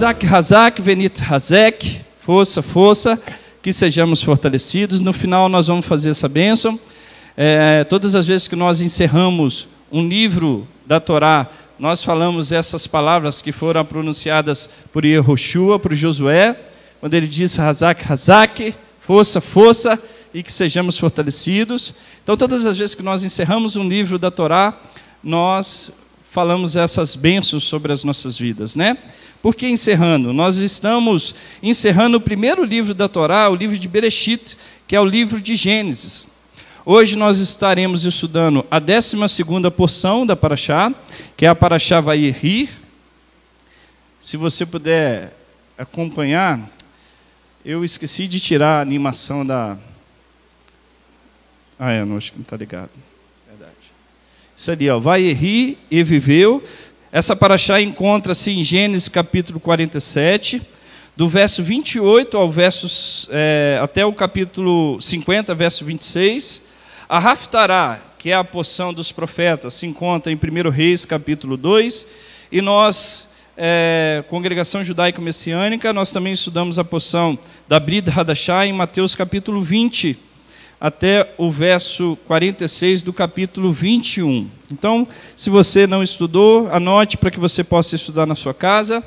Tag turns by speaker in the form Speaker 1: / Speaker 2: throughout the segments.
Speaker 1: Razak, Razak, Venit, Razek. Força, força. Que sejamos fortalecidos. No final, nós vamos fazer essa bênção. É, todas as vezes que nós encerramos um livro da Torá, nós falamos essas palavras que foram pronunciadas por Yehoshua, por Josué, quando ele diz Razak, Razak, força, força, e que sejamos fortalecidos. Então, todas as vezes que nós encerramos um livro da Torá, nós falamos essas bênçãos sobre as nossas vidas, né? Porque encerrando, nós estamos encerrando o primeiro livro da Torá, o livro de Bereshit, que é o livro de Gênesis. Hoje nós estaremos estudando a 12ª porção da Paraxá, que é a Paraxá vai rir. Se você puder acompanhar, eu esqueci de tirar a animação da... Ah, é, não, acho que não está ligado. Isso ali, ó, vai rir e viveu. Essa paraxá encontra-se em Gênesis capítulo 47, do verso 28 ao verso, é, até o capítulo 50, verso 26. A Raftará, que é a poção dos profetas, se encontra em 1 Reis capítulo 2. E nós, é, Congregação Judaico Messiânica, nós também estudamos a poção da Brid Hadashá em Mateus capítulo 20 até o verso 46 do capítulo 21. Então, se você não estudou, anote para que você possa estudar na sua casa.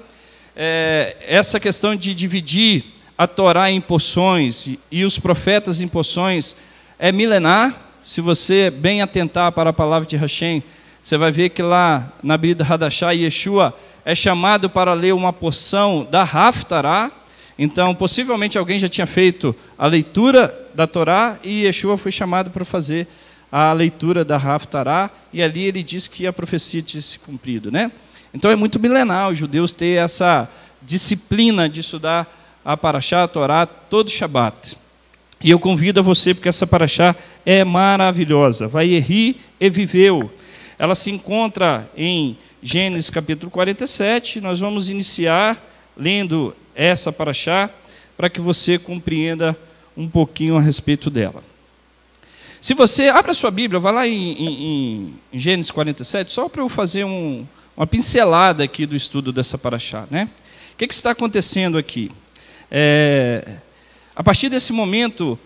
Speaker 1: É, essa questão de dividir a Torá em porções e, os profetas em porções é milenar. Se você bem atentar para a palavra de Hashem, você vai ver que lá na Bíblia de Hadashá, Yeshua é chamado para ler uma porção da Haftarah. Então, possivelmente alguém já tinha feito a leitura da Torá e Yeshua foi chamado para fazer a leitura da Haftará e ali ele diz que a profecia tinha se cumprido, né? Então é muito milenar os judeus ter essa disciplina de estudar a Paraxá, a Torá, todo Shabat. E eu convido a você, porque essa Paraxá é maravilhosa. Vai rir e viveu. Ela se encontra em Gênesis capítulo 47. Nós vamos iniciar lendo essa Paraxá para que você compreenda um pouquinho a respeito dela. Se você abre a sua Bíblia, vai lá em, em, em Gênesis 47, só para eu fazer um, uma pincelada aqui do estudo dessa paraxá. Né? O que, que está acontecendo aqui? É, a partir desse momento,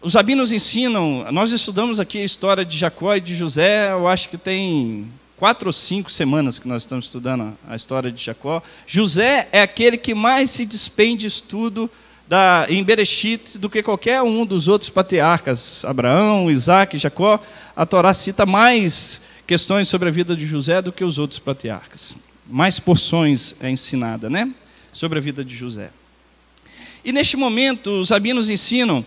Speaker 1: os abinos ensinam, nós estudamos aqui a história de Jacó e de José, eu acho que tem quatro ou cinco semanas que nós estamos estudando a história de Jacó. José é aquele que mais se despende de estudo da, em Berechit do que qualquer um dos outros patriarcas, Abraão, Isaac, Jacó. A Torá cita mais questões sobre a vida de José do que os outros patriarcas. Mais porções é ensinada, né? Sobre a vida de José. E neste momento, os rabinos ensinam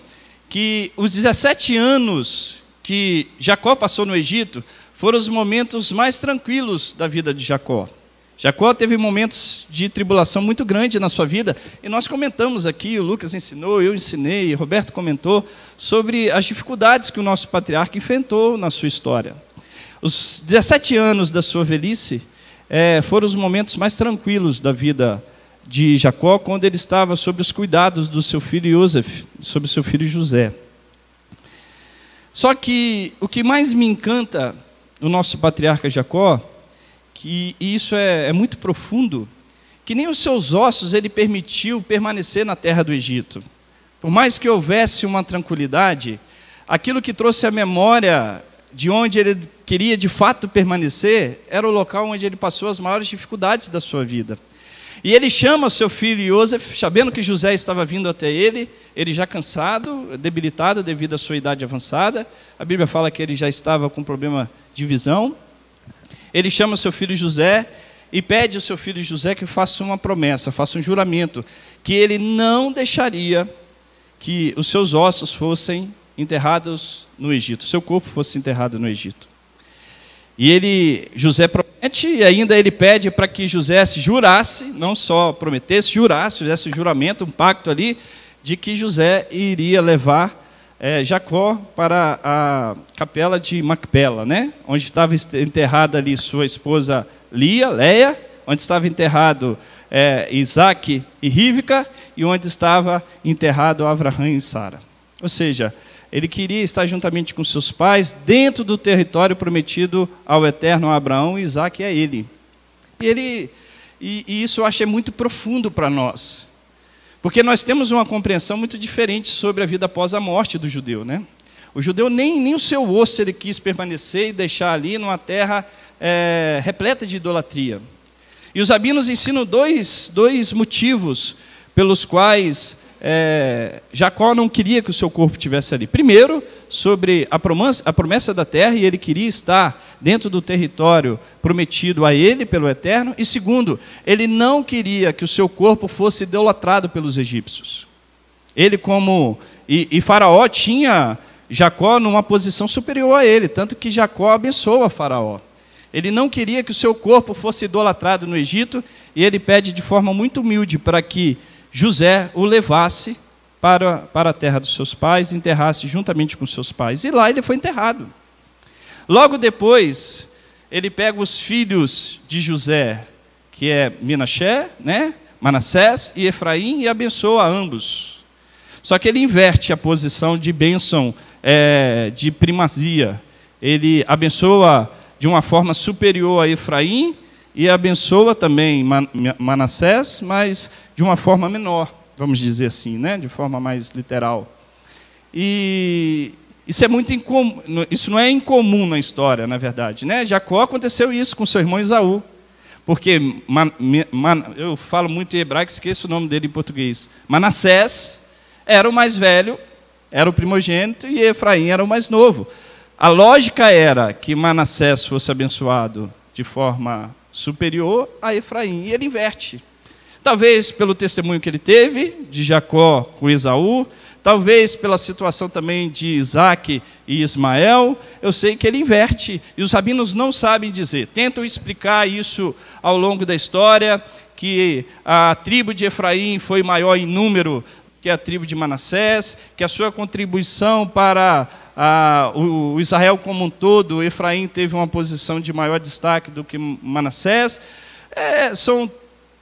Speaker 1: que os 17 anos que Jacó passou no Egito foram os momentos mais tranquilos da vida de Jacó. Jacó teve momentos de tribulação muito grande na sua vida, e nós comentamos aqui, o Lucas ensinou, eu ensinei, Roberto comentou, sobre as dificuldades que o nosso patriarca enfrentou na sua história. Os 17 anos da sua velhice é, foram os momentos mais tranquilos da vida de Jacó, quando ele estava sob os cuidados do seu filho Joseph, sobre seu filho José. Só que o que mais me encanta no nosso patriarca Jacó que e isso é, é muito profundo, que nem os seus ossos ele permitiu permanecer na terra do Egito. Por mais que houvesse uma tranquilidade, aquilo que trouxe a memória de onde ele queria de fato permanecer era o local onde ele passou as maiores dificuldades da sua vida. E ele chama seu filho Joseph, sabendo que José estava vindo até ele, ele já cansado, debilitado devido à sua idade avançada. A Bíblia fala que ele já estava com problema de visão. Ele chama seu filho José e pede ao seu filho José que faça uma promessa, faça um juramento, que ele não deixaria que os seus ossos fossem enterrados no Egito, seu corpo fosse enterrado no Egito. E ele, José promete, e ainda ele pede para que José se jurasse, não só prometesse, jurasse, fizesse um juramento, um pacto ali, de que José iria levar é, Jacó para a capela de Macpela, né? onde estava enterrada ali sua esposa Lia, Leia, onde estava enterrado é, Isaac e Rívica, e onde estava enterrado Abraão e Sara. Ou seja, ele queria estar juntamente com seus pais dentro do território prometido ao eterno Abraão, e Isaac e a ele. E, ele, e, e isso eu achei é muito profundo para nós. Porque nós temos uma compreensão muito diferente sobre a vida após a morte do judeu, né? O judeu nem, nem o seu osso ele quis permanecer e deixar ali numa terra é, repleta de idolatria. E os abinos ensinam dois, dois motivos pelos quais é, Jacó não queria que o seu corpo estivesse ali. Primeiro, sobre a promessa, a promessa da terra e ele queria estar dentro do território prometido a ele pelo Eterno. E segundo, ele não queria que o seu corpo fosse idolatrado pelos egípcios. Ele, como. E, e Faraó tinha Jacó numa posição superior a ele, tanto que Jacó abençoa Faraó. Ele não queria que o seu corpo fosse idolatrado no Egito e ele pede de forma muito humilde para que José o levasse para, para a terra dos seus pais, enterrasse juntamente com seus pais. E lá ele foi enterrado. Logo depois, ele pega os filhos de José, que é Minaché, né? Manassés e Efraim, e abençoa ambos. Só que ele inverte a posição de bênção, é, de primazia. Ele abençoa de uma forma superior a Efraim e abençoa também Manassés, mas de uma forma menor vamos dizer assim, né? de forma mais literal. E isso é muito isso não é incomum na história, na verdade, né? Jacó aconteceu isso com seu irmão Isaú. Porque man, man, eu falo muito em hebraico, esqueço o nome dele em português. Manassés era o mais velho, era o primogênito e Efraim era o mais novo. A lógica era que Manassés fosse abençoado de forma superior a Efraim, e ele inverte. Talvez pelo testemunho que ele teve de Jacó com Esaú, talvez pela situação também de Isaac e Ismael, eu sei que ele inverte, e os rabinos não sabem dizer, tentam explicar isso ao longo da história, que a tribo de Efraim foi maior em número que a tribo de Manassés, que a sua contribuição para a, o, o Israel como um todo, Efraim teve uma posição de maior destaque do que Manassés, é, são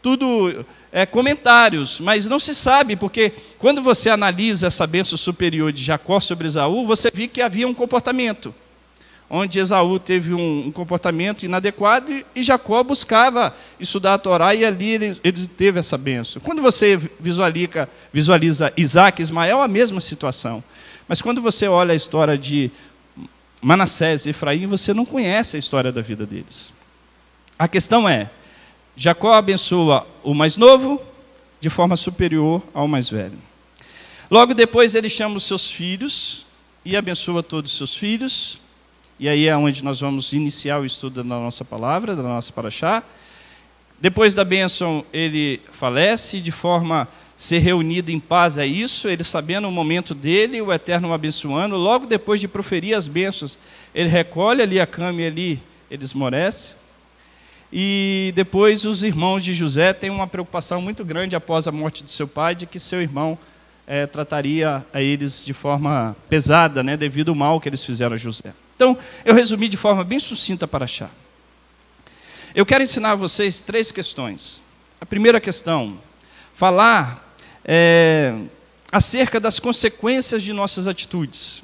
Speaker 1: tudo é, comentários, mas não se sabe, porque quando você analisa essa bênção superior de Jacó sobre Esaú, você vê que havia um comportamento, onde Esaú teve um, um comportamento inadequado e, Jacó buscava estudar a Torá e ali ele, ele teve essa bênção. Quando você visualiza, visualiza Isaac e Ismael, a mesma situação. Mas quando você olha a história de Manassés e Efraim, você não conhece a história da vida deles. A questão é, Jacó abençoa o mais novo de forma superior ao mais velho. Logo depois ele chama os seus filhos e abençoa todos os seus filhos. E aí é onde nós vamos iniciar o estudo da nossa palavra, da nossa paraxá. Depois da bênção, ele falece de forma ser reunido em paz é isso, ele sabendo o momento dele, o Eterno o abençoando, logo depois de proferir as bênçãos, ele recolhe ali a cama e ali ele esmorece. E depois os irmãos de José têm uma preocupação muito grande após a morte de seu pai de que seu irmão é, trataria a eles de forma pesada, né, devido ao mal que eles fizeram a José. Então, eu resumi de forma bem sucinta para achar. Eu quero ensinar a vocês três questões. A primeira questão, falar é, acerca das consequências de nossas atitudes.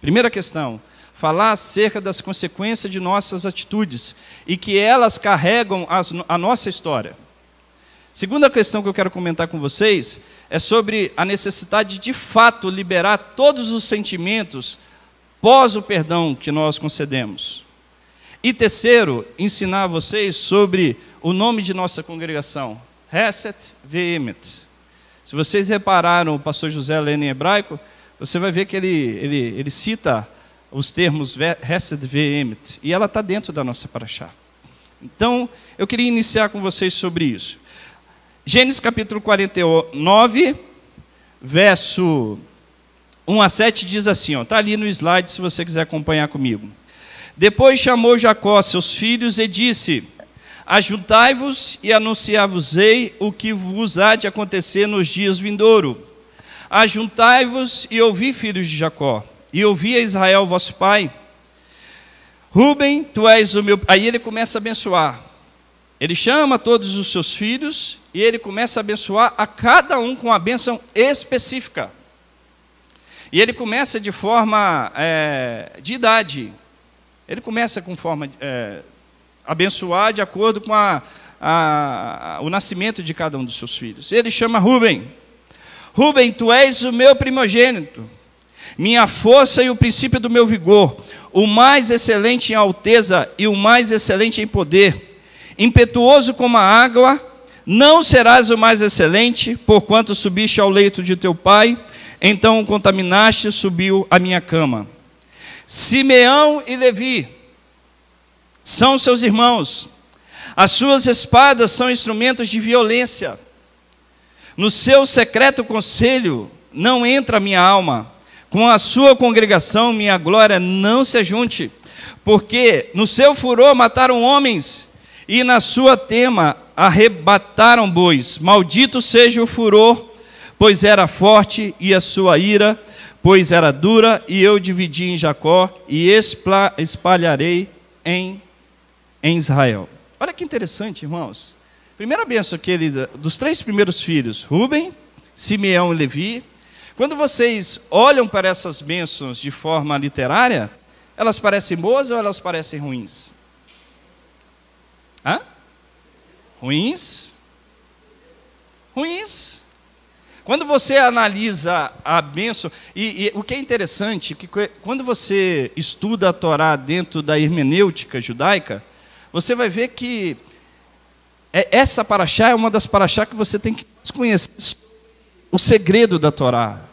Speaker 1: Primeira questão, falar acerca das consequências de nossas atitudes e que elas carregam as, a nossa história. Segunda questão que eu quero comentar com vocês é sobre a necessidade de, de fato liberar todos os sentimentos pós o perdão que nós concedemos. E terceiro, ensinar a vocês sobre o nome de nossa congregação, Reset Vehemet. Se vocês repararam o pastor José Lênin em hebraico, você vai ver que ele, ele, ele cita os termos Hesed Vehemet, e ela está dentro da nossa paraxá. Então, eu queria iniciar com vocês sobre isso. Gênesis capítulo 49, verso 1 a 7 diz assim, está ali no slide se você quiser acompanhar comigo. Depois chamou Jacó seus filhos e disse: Ajuntai-vos e anunciar-vos-ei o que vos há de acontecer nos dias vindouro. Ajuntai-vos e ouvi, filhos de Jacó e ouvi a Israel, vosso pai. Rubem, tu és o meu. Aí ele começa a abençoar. Ele chama todos os seus filhos e ele começa a abençoar a cada um com uma bênção específica. E ele começa de forma é, de idade. Ele começa com forma é, abençoar de acordo com a, a, a, o nascimento de cada um dos seus filhos. Ele chama Rubem. Rubem, tu és o meu primogênito minha força e o princípio do meu vigor, o mais excelente em alteza e o mais excelente em poder. Impetuoso como a água, não serás o mais excelente, porquanto subiste ao leito de teu pai, então o contaminaste, subiu à minha cama. Simeão e Levi são seus irmãos, as suas espadas são instrumentos de violência. No seu secreto conselho não entra minha alma com a sua congregação, minha glória, não se junte, porque no seu furor mataram homens, e na sua tema arrebataram bois. Maldito seja o furor, pois era forte, e a sua ira, pois era dura, e eu dividi em Jacó, e espalharei em, em Israel. Olha que interessante, irmãos. Primeira bênção que ele, dos três primeiros filhos, Rubem, Simeão e Levi, quando vocês olham para essas bênçãos de forma literária, elas parecem boas ou elas parecem ruins? Hã? Ruins? Ruins. Quando você analisa a bênção, e, e o que é interessante, que quando você estuda a Torá dentro da hermenêutica judaica, você vai ver que é, essa paraxá é uma das paraxá que você tem que conhecer o segredo da Torá.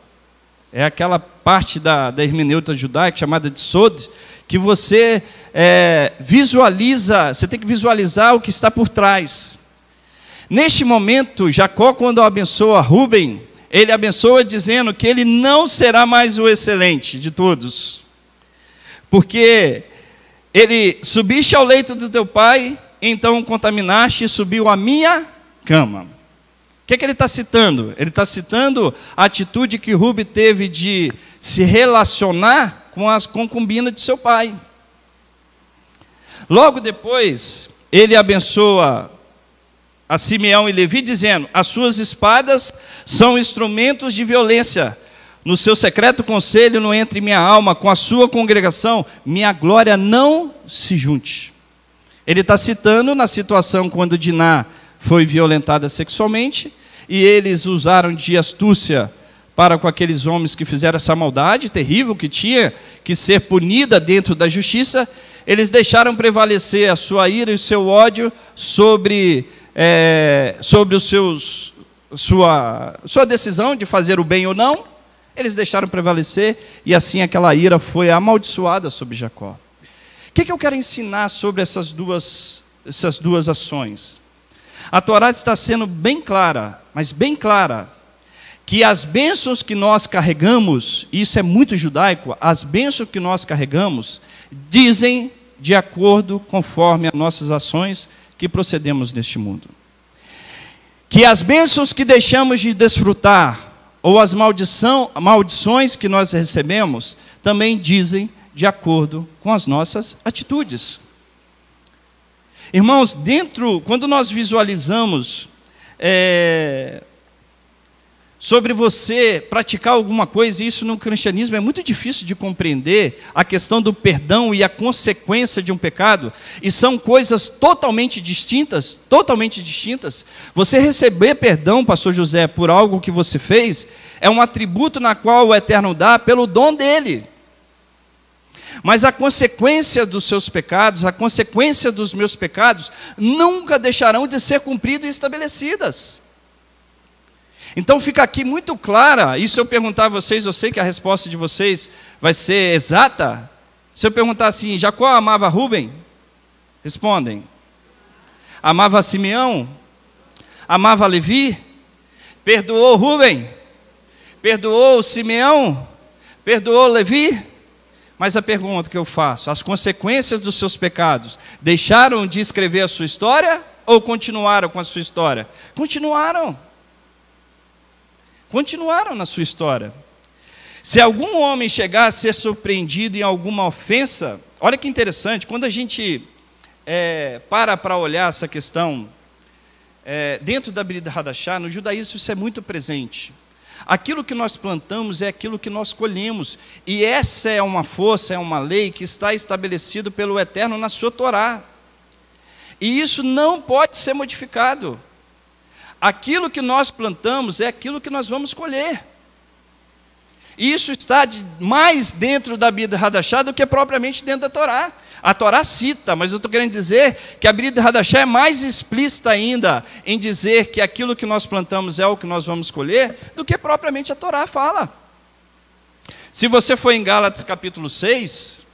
Speaker 1: É aquela parte da, da hermenêutica judaica chamada de Sod, que você é, visualiza, você tem que visualizar o que está por trás. Neste momento, Jacó, quando abençoa Rubem, ele abençoa dizendo que ele não será mais o excelente de todos, porque ele subiste ao leito do teu pai, então contaminaste e subiu à minha cama. O que, é que ele está citando? Ele está citando a atitude que Ruby teve de se relacionar com as concubinas de seu pai. Logo depois, ele abençoa a Simeão e Levi, dizendo: As suas espadas são instrumentos de violência. No seu secreto conselho não entre minha alma, com a sua congregação, minha glória não se junte. Ele está citando na situação quando Diná foi violentada sexualmente, e eles usaram de astúcia para com aqueles homens que fizeram essa maldade terrível que tinha que ser punida dentro da justiça, eles deixaram prevalecer a sua ira e o seu ódio sobre, é, sobre os seus, sua, sua decisão de fazer o bem ou não. Eles deixaram prevalecer e assim aquela ira foi amaldiçoada sobre Jacó. O que, que eu quero ensinar sobre essas duas, essas duas ações? A Torá está sendo bem clara, mas bem clara, que as bênçãos que nós carregamos, e isso é muito judaico, as bênçãos que nós carregamos dizem de acordo conforme as nossas ações que procedemos neste mundo. Que as bênçãos que deixamos de desfrutar ou as maldição, maldições que nós recebemos também dizem de acordo com as nossas atitudes. Irmãos, dentro, quando nós visualizamos é, sobre você praticar alguma coisa, e isso no cristianismo é muito difícil de compreender, a questão do perdão e a consequência de um pecado, e são coisas totalmente distintas, totalmente distintas. Você receber perdão, pastor José, por algo que você fez, é um atributo na qual o Eterno dá pelo dom dele mas a consequência dos seus pecados, a consequência dos meus pecados, nunca deixarão de ser cumpridas e estabelecidas. Então fica aqui muito clara, e se eu perguntar a vocês, eu sei que a resposta de vocês vai ser exata. Se eu perguntar assim, Jacó amava Rubem? Respondem. Amava Simeão? Amava Levi? Perdoou Rubem? Perdoou Simeão? Perdoou Levi? Mas a pergunta que eu faço: as consequências dos seus pecados deixaram de escrever a sua história ou continuaram com a sua história? Continuaram. Continuaram na sua história. Se algum homem chegar a ser surpreendido em alguma ofensa, olha que interessante, quando a gente é, para para olhar essa questão, é, dentro da Bíblia de Hadashah, no judaísmo isso é muito presente. Aquilo que nós plantamos é aquilo que nós colhemos. E essa é uma força, é uma lei que está estabelecido pelo Eterno na sua Torá. E isso não pode ser modificado. Aquilo que nós plantamos é aquilo que nós vamos colher. E isso está de, mais dentro da Bíblia Radachá do que propriamente dentro da Torá. A Torá cita, mas eu estou querendo dizer que a Bíblia de Hadashah é mais explícita ainda em dizer que aquilo que nós plantamos é o que nós vamos colher, do que propriamente a Torá fala. Se você for em Gálatas capítulo 6,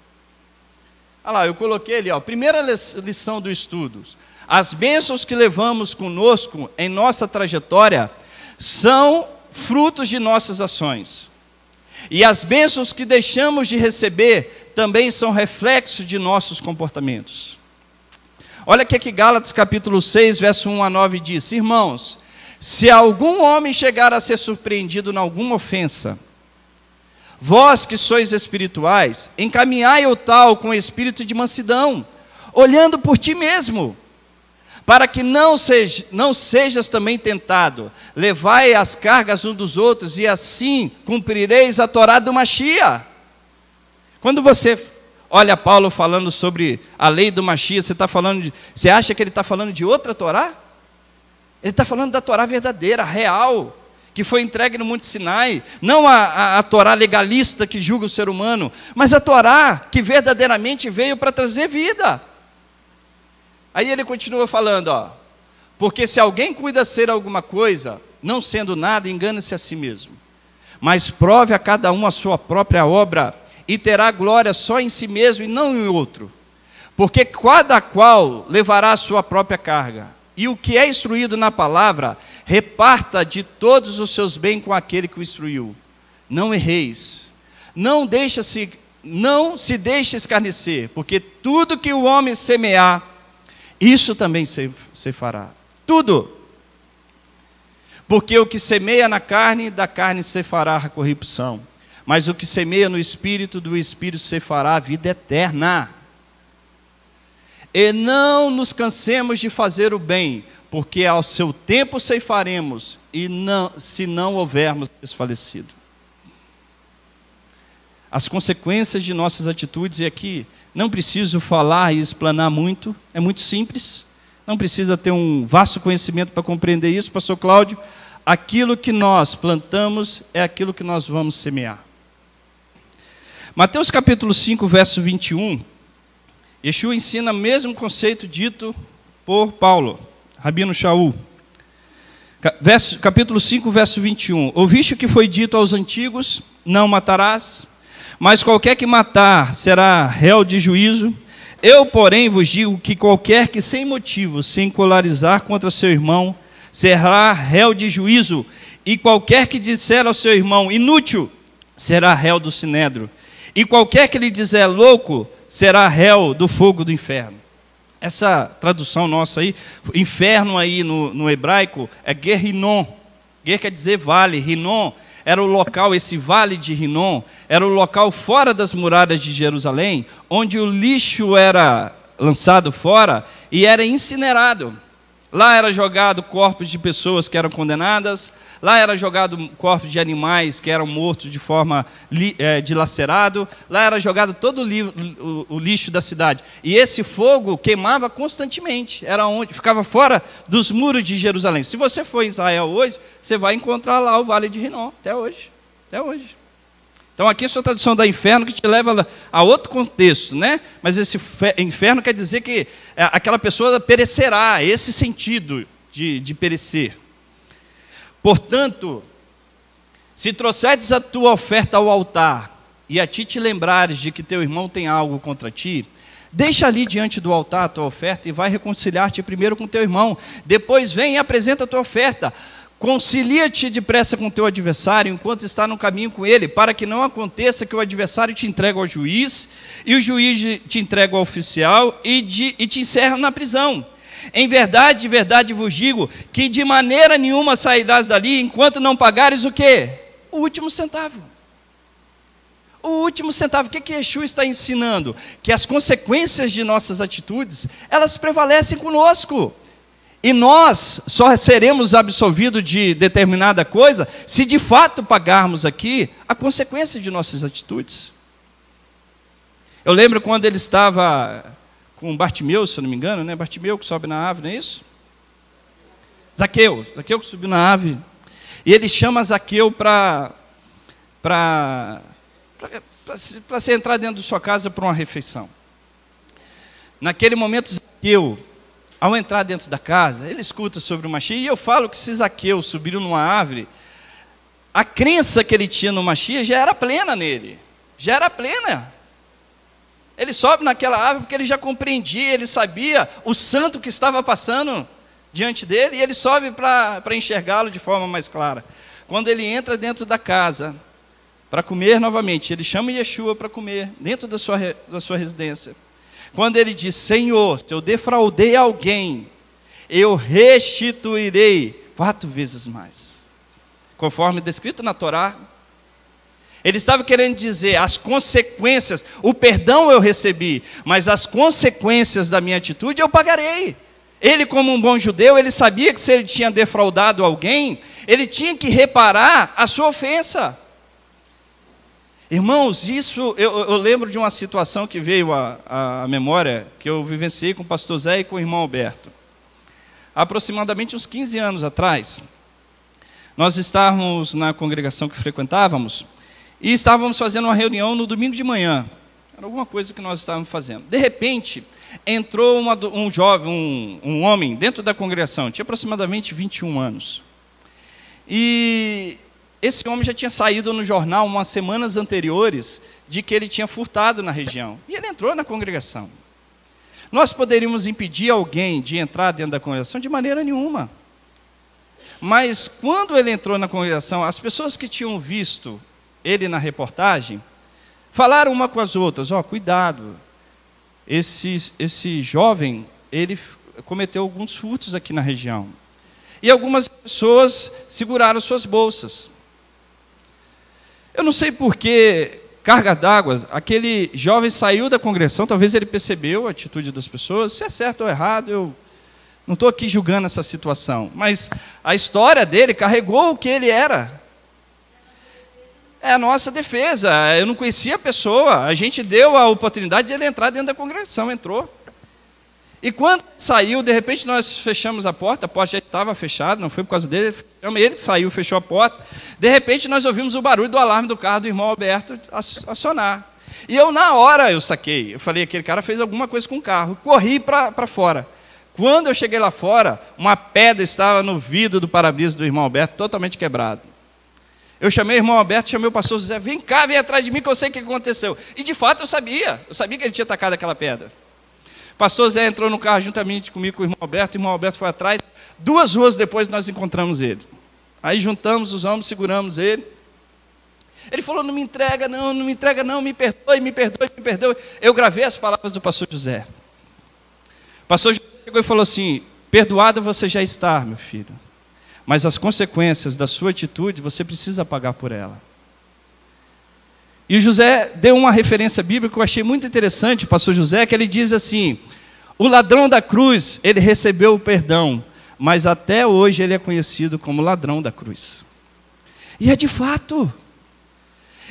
Speaker 1: olha lá, eu coloquei ali, ó, primeira lição do estudo. As bênçãos que levamos conosco em nossa trajetória são frutos de nossas ações. E as bênçãos que deixamos de receber também são reflexos de nossos comportamentos. Olha o que, é que Gálatas capítulo 6, verso 1 a 9 diz: Irmãos, se algum homem chegar a ser surpreendido em alguma ofensa, vós que sois espirituais, encaminhai o tal com espírito de mansidão, olhando por ti mesmo para que não, seja, não sejas também tentado. Levai as cargas um dos outros, e assim cumprireis a Torá do Machia. Quando você olha Paulo falando sobre a lei do Machia, você está falando de, Você acha que ele está falando de outra Torá? Ele está falando da Torá verdadeira, real, que foi entregue no Monte Sinai, não a, a, a Torá legalista que julga o ser humano, mas a Torá que verdadeiramente veio para trazer vida. Aí ele continua falando, ó. Porque se alguém cuida ser alguma coisa, não sendo nada, engana-se a si mesmo. Mas prove a cada um a sua própria obra, e terá glória só em si mesmo e não em outro. Porque cada qual levará a sua própria carga. E o que é instruído na palavra, reparta de todos os seus bens com aquele que o instruiu. Não erreis. Não deixa-se não se deixe escarnecer, porque tudo que o homem semear, isso também se, se fará. Tudo. Porque o que semeia na carne, da carne se fará a corrupção. Mas o que semeia no espírito, do espírito se fará a vida eterna. E não nos cansemos de fazer o bem, porque ao seu tempo ceifaremos, e não, se não houvermos desfalecido. As consequências de nossas atitudes, e aqui não preciso falar e explanar muito, é muito simples. Não precisa ter um vasto conhecimento para compreender isso, pastor Cláudio. Aquilo que nós plantamos é aquilo que nós vamos semear. Mateus capítulo 5, verso 21, Yeshua ensina o mesmo conceito dito por Paulo, Rabino Shaul. Verso, capítulo 5, verso 21. Ouviste o que foi dito aos antigos: Não matarás, mas qualquer que matar será réu de juízo. Eu, porém, vos digo que qualquer que sem motivo se encolarizar contra seu irmão será réu de juízo, e qualquer que disser ao seu irmão inútil será réu do sinedro, e qualquer que lhe disser louco será réu do fogo do inferno. Essa tradução nossa aí, inferno aí no, no hebraico, é guerrinon. Guer quer dizer vale, rinon era o local, esse vale de Rinom, era o local fora das muralhas de Jerusalém, onde o lixo era lançado fora e era incinerado. Lá era jogado corpos de pessoas que eram condenadas, lá era jogado corpos de animais que eram mortos de forma é, dilacerado, lá era jogado todo o, li o, o, lixo da cidade. E esse fogo queimava constantemente, era onde ficava fora dos muros de Jerusalém. Se você for em Israel hoje, você vai encontrar lá o Vale de Rinom, até hoje, até hoje. Então aqui é sua tradução da inferno que te leva a outro contexto, né? Mas esse inferno quer dizer que é, aquela pessoa perecerá, esse sentido de, de perecer. Portanto, se trouxeres a tua oferta ao altar e a ti te lembrares de que teu irmão tem algo contra ti, Deixa ali diante do altar a tua oferta e vai reconciliar-te primeiro com teu irmão. Depois vem e apresenta a tua oferta. Concilia-te depressa com teu adversário enquanto está no caminho com ele, para que não aconteça que o adversário te entregue ao juiz, e o juiz te entregue ao oficial e, de, e te encerra na prisão. Em verdade, de verdade vos digo, que de maneira nenhuma sairás dali enquanto não pagares o quê? O último centavo. O último centavo. O que, é que Yeshua está ensinando? Que as consequências de nossas atitudes, elas prevalecem conosco. E nós só seremos absolvidos de determinada coisa se de fato pagarmos aqui a consequência de nossas atitudes. Eu lembro quando ele estava com Bartimeu, se eu não me engano, né? Bartimeu que sobe na ave, não é isso? Zaqueu, Zaqueu que subiu na ave. E ele chama Zaqueu para para para se entrar dentro de sua casa para uma refeição. Naquele momento, Zaqueu ao entrar dentro da casa, ele escuta sobre o Machia, e eu falo que se Zaqueu subiu numa árvore, a crença que ele tinha no Machia já era plena nele, já era plena. Ele sobe naquela árvore porque ele já compreendia, ele sabia o santo que estava passando diante dele, e ele sobe para enxergá-lo de forma mais clara. Quando ele entra dentro da casa, para comer novamente. Ele chama Yeshua para comer dentro da sua, da sua residência. Quando ele diz: Senhor, se eu defraudei alguém, eu restituirei quatro vezes mais, conforme descrito na Torá. Ele estava querendo dizer as consequências, o perdão eu recebi, mas as consequências da minha atitude eu pagarei. Ele, como um bom judeu, ele sabia que se ele tinha defraudado alguém, ele tinha que reparar a sua ofensa. Irmãos, isso eu, eu lembro de uma situação que veio à, memória, que eu vivenciei com o pastor Zé e com o irmão Alberto. Aproximadamente uns 15 anos atrás, nós estávamos na congregação que frequentávamos e estávamos fazendo uma reunião no domingo de manhã. Era alguma coisa que nós estávamos fazendo. De repente, entrou uma, um jovem, um, um homem dentro da congregação, tinha aproximadamente 21 anos. E esse homem já tinha saído no jornal umas semanas anteriores de que ele tinha furtado na região. E ele entrou na congregação. Nós poderíamos impedir alguém de entrar dentro da congregação de maneira nenhuma. Mas quando ele entrou na congregação, as pessoas que tinham visto ele na reportagem falaram uma com as outras: ó, oh, cuidado, esse, esse jovem ele cometeu alguns furtos aqui na região. E algumas pessoas seguraram suas bolsas. Eu não sei por que, carga d'água, aquele jovem saiu da congressão, talvez ele percebeu a atitude das pessoas, se é certo ou errado, eu não estou aqui julgando essa situação, mas a história dele carregou o que ele era. É a nossa defesa. Eu não conhecia a pessoa, a gente deu a oportunidade de ele entrar dentro da congregação. entrou. E quando saiu, de repente nós fechamos a porta, a porta já estava fechada, não foi por causa dele, ele que saiu, fechou a porta. De repente nós ouvimos o barulho do alarme do carro do irmão Alberto acionar. E eu na hora eu saquei. Eu falei, aquele cara fez alguma coisa com o carro. Corri para fora. Quando eu cheguei lá fora, uma pedra estava no vidro do para-brisa do irmão Alberto, totalmente quebrado. Eu chamei o irmão Alberto, chamei o pastor José, vem cá, vem atrás de mim que eu sei o que aconteceu. E de fato eu sabia, eu sabia que ele tinha atacado aquela pedra. O pastor José entrou no carro juntamente comigo, com o irmão Alberto, o irmão Alberto foi atrás, Duas ruas depois nós encontramos ele. Aí juntamos os homens, seguramos ele. Ele falou: Não me entrega, não, não me entrega, não, me perdoe, me perdoe, me perdoe. Eu gravei as palavras do pastor José. O pastor José chegou e falou assim: Perdoado você já está, meu filho, mas as consequências da sua atitude você precisa pagar por ela. E José deu uma referência bíblica que eu achei muito interessante, o pastor José, que ele diz assim: O ladrão da cruz, ele recebeu o perdão, mas até hoje ele é conhecido como ladrão da cruz. E é de fato.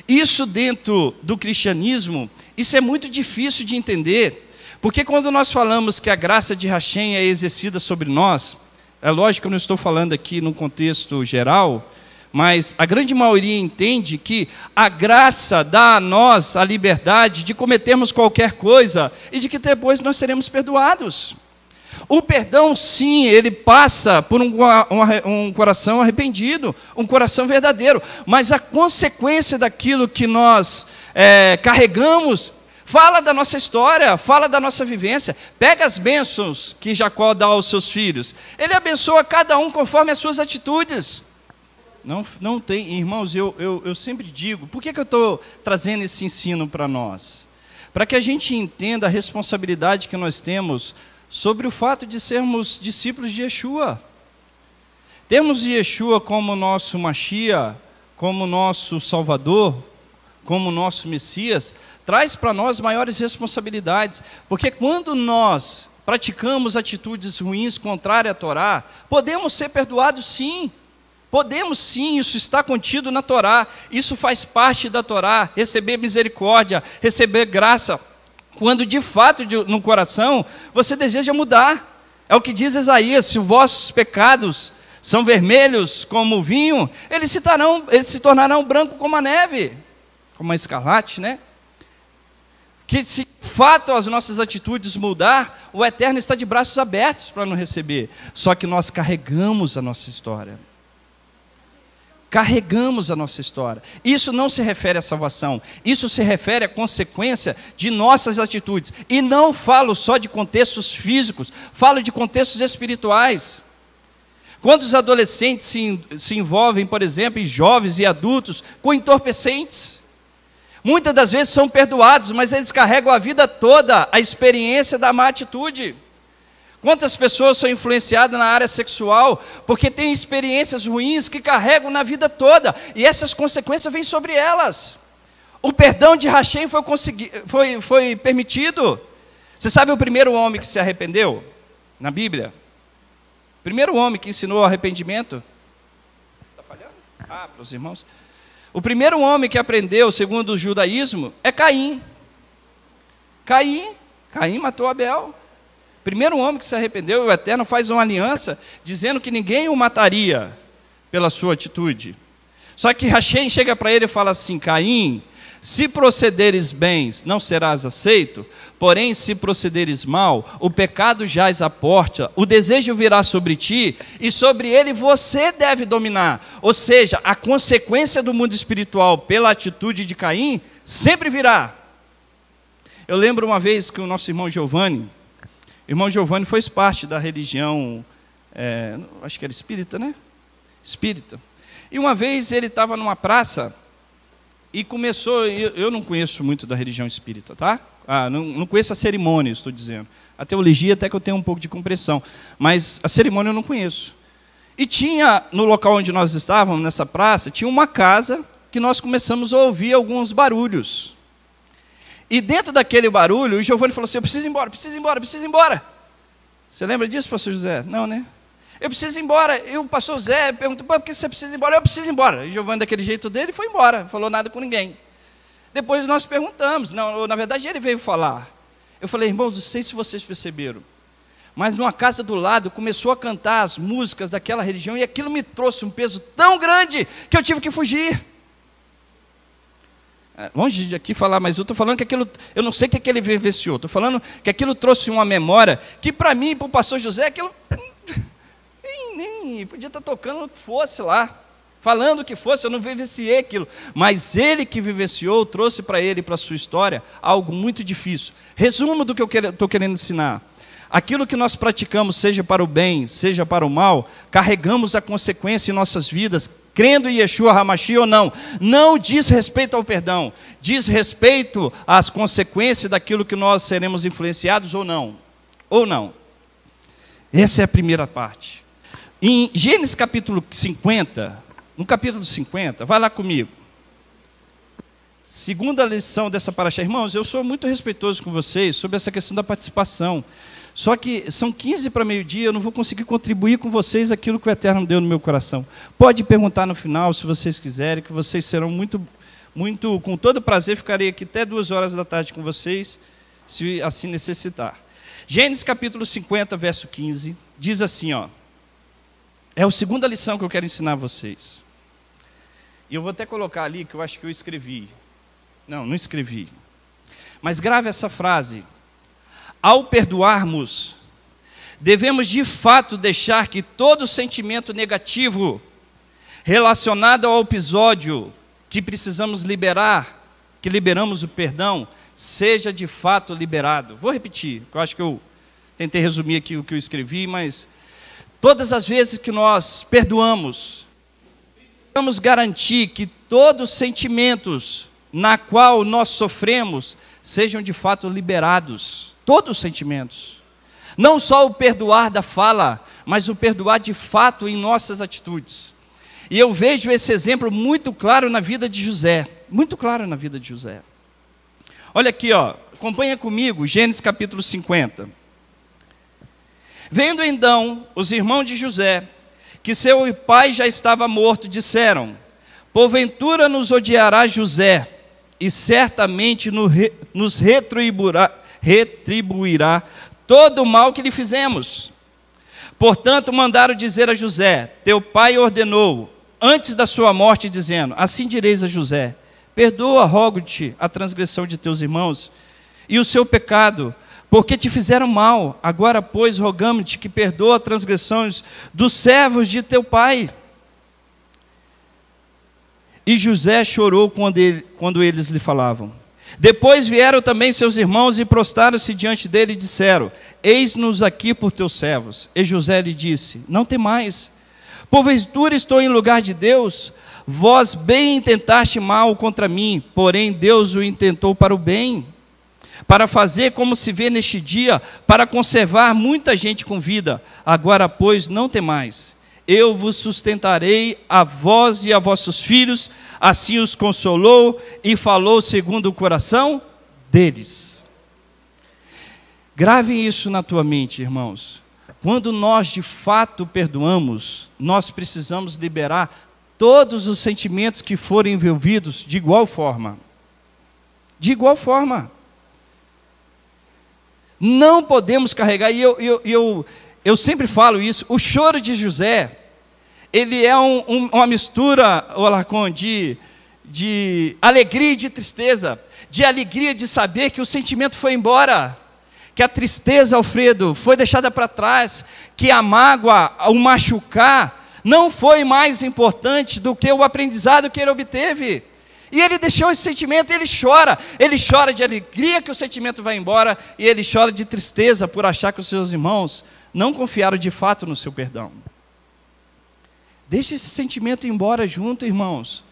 Speaker 1: Isso dentro do cristianismo, isso é muito difícil de entender, porque quando nós falamos que a graça de Hashem é exercida sobre nós, é lógico que eu não estou falando aqui num contexto geral, mas a grande maioria entende que a graça dá a nós a liberdade de cometermos qualquer coisa e de que depois nós seremos perdoados. O perdão, sim, ele passa por um, um, um, coração arrependido, um coração verdadeiro, mas a consequência daquilo que nós é, carregamos fala da nossa história, fala da nossa vivência. Pega as bênçãos que Jacó dá aos seus filhos, ele abençoa cada um conforme as suas atitudes. Não, não tem, irmãos, eu, eu, eu sempre digo, por que, que eu estou trazendo esse ensino para nós? Para que a gente entenda a responsabilidade que nós temos sobre o fato de sermos discípulos de Yeshua. Temos Yeshua como nosso Machia, como nosso Salvador, como nosso Messias, traz para nós maiores responsabilidades, porque quando nós praticamos atitudes ruins contrárias à Torá, podemos ser perdoados sim. Podemos sim, isso está contido na Torá, isso faz parte da Torá, receber misericórdia, receber graça, quando de fato de, no coração você deseja mudar. É o que diz Isaías: se os vossos pecados são vermelhos como o vinho, eles se, tarão, eles se tornarão branco como a neve, como a escarlate, né? Que se de fato as nossas atitudes mudar, o Eterno está de braços abertos para nos receber. Só que nós carregamos a nossa história. Carregamos a nossa história. Isso não se refere à salvação, isso se refere à consequência de nossas atitudes. E não falo só de contextos físicos, falo de contextos espirituais. Quando os adolescentes se, se envolvem, por exemplo, em jovens e adultos com entorpecentes, muitas das vezes são perdoados, mas eles carregam a vida toda a experiência da má atitude. Quantas pessoas são influenciadas na área sexual porque têm experiências ruins que carregam na vida toda e essas consequências vêm sobre elas? O perdão de Rachem foi, foi, foi permitido. Você sabe o primeiro homem que se arrependeu na Bíblia? O primeiro homem que ensinou arrependimento? Está falhando? Ah, para os irmãos. O primeiro homem que aprendeu, segundo o judaísmo, é Caim. Caim, Caim matou Abel primeiro homem que se arrependeu, o Eterno faz uma aliança dizendo que ninguém o mataria pela sua atitude. Só que Hashem chega para ele e fala assim: Caim, se procederes bem, não serás aceito, porém, se procederes mal, o pecado jaz à porta, o desejo virá sobre ti, e sobre ele você deve dominar. Ou seja, a consequência do mundo espiritual pela atitude de Caim sempre virá. Eu lembro uma vez que o nosso irmão Giovanni, irmão Giovanni fez parte da religião, é, acho que era espírita, né? Espírita. E uma vez ele estava numa praça e começou. Eu, eu, não conheço muito da religião espírita, tá? Ah, não, não conheço a cerimônia, estou dizendo. A teologia até que eu tenho um pouco de compreensão, mas a cerimônia eu não conheço. E tinha, no local onde nós estávamos, nessa praça, tinha uma casa que nós começamos a ouvir alguns barulhos. E dentro daquele barulho, o Giovanni falou assim: Eu preciso ir embora, preciso ir embora, preciso ir embora. Você lembra disso, pastor José? Não, né? Eu preciso ir embora. E o pastor José perguntou: Por que você precisa ir embora? Eu preciso ir embora. E Giovanni, daquele jeito dele, foi embora, falou nada com ninguém. Depois nós perguntamos, não, na verdade ele veio falar. Eu falei, irmãos, não sei se vocês perceberam, mas numa casa do lado começou a cantar as músicas daquela religião e aquilo me trouxe um peso tão grande que eu tive que fugir longe é, de aqui falar, mas eu estou falando que aquilo, eu não sei o que aquele vivenciou, estou falando que aquilo trouxe uma memória que para mim, para o pastor José, aquilo hum, nem, nem podia estar tá tocando o que fosse lá, falando o que fosse, eu não vivenciei aquilo, mas ele que vivenciou trouxe para ele, para a sua história, algo muito difícil. Resumo do que eu estou querendo ensinar. Aquilo que nós praticamos, seja para o bem, seja para o mal, carregamos a consequência em nossas vidas, crendo em Yeshua Hamashi ou não, não diz respeito ao perdão, diz respeito às consequências daquilo que nós seremos influenciados ou não. Ou não. Essa é a primeira parte. Em Gênesis capítulo 50, no capítulo 50, vai lá comigo. Segunda lição dessa paraxá. Irmãos, eu sou muito respeitoso com vocês sobre essa questão da participação. Só que são 15 para meio-dia, eu não vou conseguir contribuir com vocês aquilo que o Eterno deu no meu coração. Pode perguntar no final, se vocês quiserem, que vocês serão muito, muito, com todo prazer, ficarei aqui até duas horas da tarde com vocês, se assim necessitar. Gênesis capítulo 50, verso 15, diz assim, ó. É a segunda lição que eu quero ensinar a vocês. E eu vou até colocar ali que eu acho que eu escrevi. Não, não escrevi. Mas grave essa frase ao perdoarmos, devemos de fato deixar que todo sentimento negativo relacionado ao episódio que precisamos liberar, que liberamos o perdão, seja de fato liberado. Vou repetir, eu acho que eu tentei resumir aqui o que eu escrevi, mas todas as vezes que nós perdoamos, precisamos garantir que todos os sentimentos na qual nós sofremos sejam de fato liberados todos os sentimentos. Não só o perdoar da fala, mas o perdoar de fato em nossas atitudes. E eu vejo esse exemplo muito claro na vida de José, muito claro na vida de José. Olha aqui, ó, acompanha comigo, Gênesis capítulo 50. Vendo então os irmãos de José que seu pai já estava morto, disseram: Porventura nos odiará José, e certamente nos retribuirá, retribuirá todo o mal que lhe fizemos. Portanto, mandaram dizer a José: Teu pai ordenou, antes da sua morte, dizendo: Assim direis a José: Perdoa, rogo-te, a transgressão de teus irmãos e o seu pecado, porque te fizeram mal. Agora, pois, rogamos-te que perdoa as transgressões dos servos de teu pai. E José chorou quando, ele, quando eles lhe falavam. Depois vieram também seus irmãos e prostaram-se diante dele e disseram: Eis-nos aqui por teus servos. E José lhe disse: Não temais. Porventura estou em lugar de Deus? Vós bem intentaste mal contra mim, porém Deus o intentou para o bem, para fazer como se vê neste dia, para conservar muita gente com vida. Agora, pois, não temais eu vos sustentarei a vós e a vossos filhos. Assim os consolou e falou segundo o coração deles. Grave isso na tua mente, irmãos. Quando nós de fato perdoamos, nós precisamos liberar todos os sentimentos que forem envolvidos de igual forma. De igual forma. Não podemos carregar, e eu, eu, eu eu sempre falo isso, o choro de José, ele é um, um, uma mistura, olá, de, de alegria e de tristeza, de alegria de saber que o sentimento foi embora, que a tristeza, Alfredo, foi deixada para trás, que a mágoa, o machucar, não foi mais importante do que o aprendizado que ele obteve. E ele deixou esse sentimento e ele chora. Ele chora de alegria que o sentimento vai embora e ele chora de tristeza por achar que os seus irmãos não confiaram de fato no seu perdão. Deixe esse sentimento embora junto, irmãos.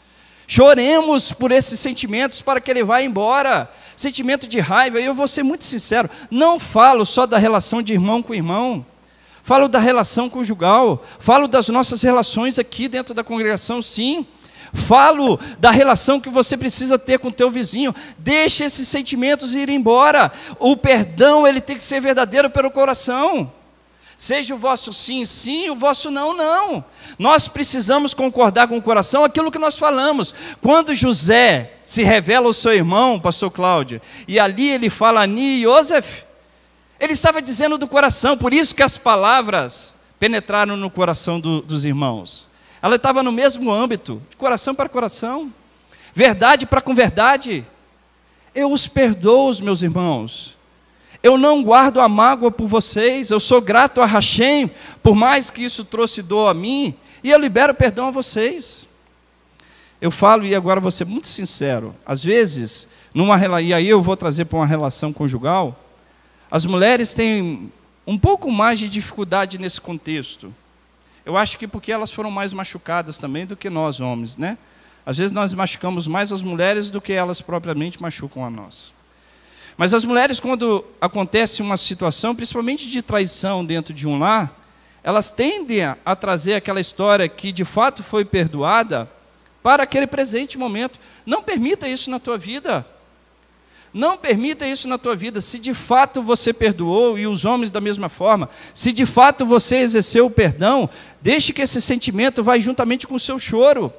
Speaker 1: Choremos por esses sentimentos para que ele vá embora. Sentimento de raiva, eu vou ser muito sincero, não falo só da relação de irmão com irmão. Falo da relação conjugal, falo das nossas relações aqui dentro da congregação, sim. Falo da relação que você precisa ter com o teu vizinho. Deixe esses sentimentos ir embora. O perdão, ele tem que ser verdadeiro pelo coração. Seja o vosso sim, sim, o vosso não, não. Nós precisamos concordar com o coração aquilo que nós falamos. Quando José se revela ao seu irmão, pastor Cláudio, e ali ele fala Ni e Josef, ele estava dizendo do coração, por isso que as palavras penetraram no coração do, dos irmãos. Ela estava no mesmo âmbito, de coração para coração, verdade para com verdade. Eu os perdoo, meus irmãos. Eu não guardo a mágoa por vocês, eu sou grato a Hashem, por mais que isso trouxe dor a mim, e eu libero perdão a vocês. Eu falo, e agora vou ser muito sincero, às vezes, numa, e aí eu vou trazer para uma relação conjugal, as mulheres têm um pouco mais de dificuldade nesse contexto. Eu acho que porque elas foram mais machucadas também do que nós, homens, né? Às vezes nós machucamos mais as mulheres do que elas propriamente machucam a nós. Mas as mulheres, quando acontece uma situação, principalmente de traição dentro de um lar, elas tendem a trazer aquela história que de fato foi perdoada para aquele presente momento. Não permita isso na tua vida. Não permita isso na tua vida. Se de fato você perdoou e os homens da mesma forma, se de fato você exerceu o perdão, deixe que esse sentimento vá juntamente com o seu choro.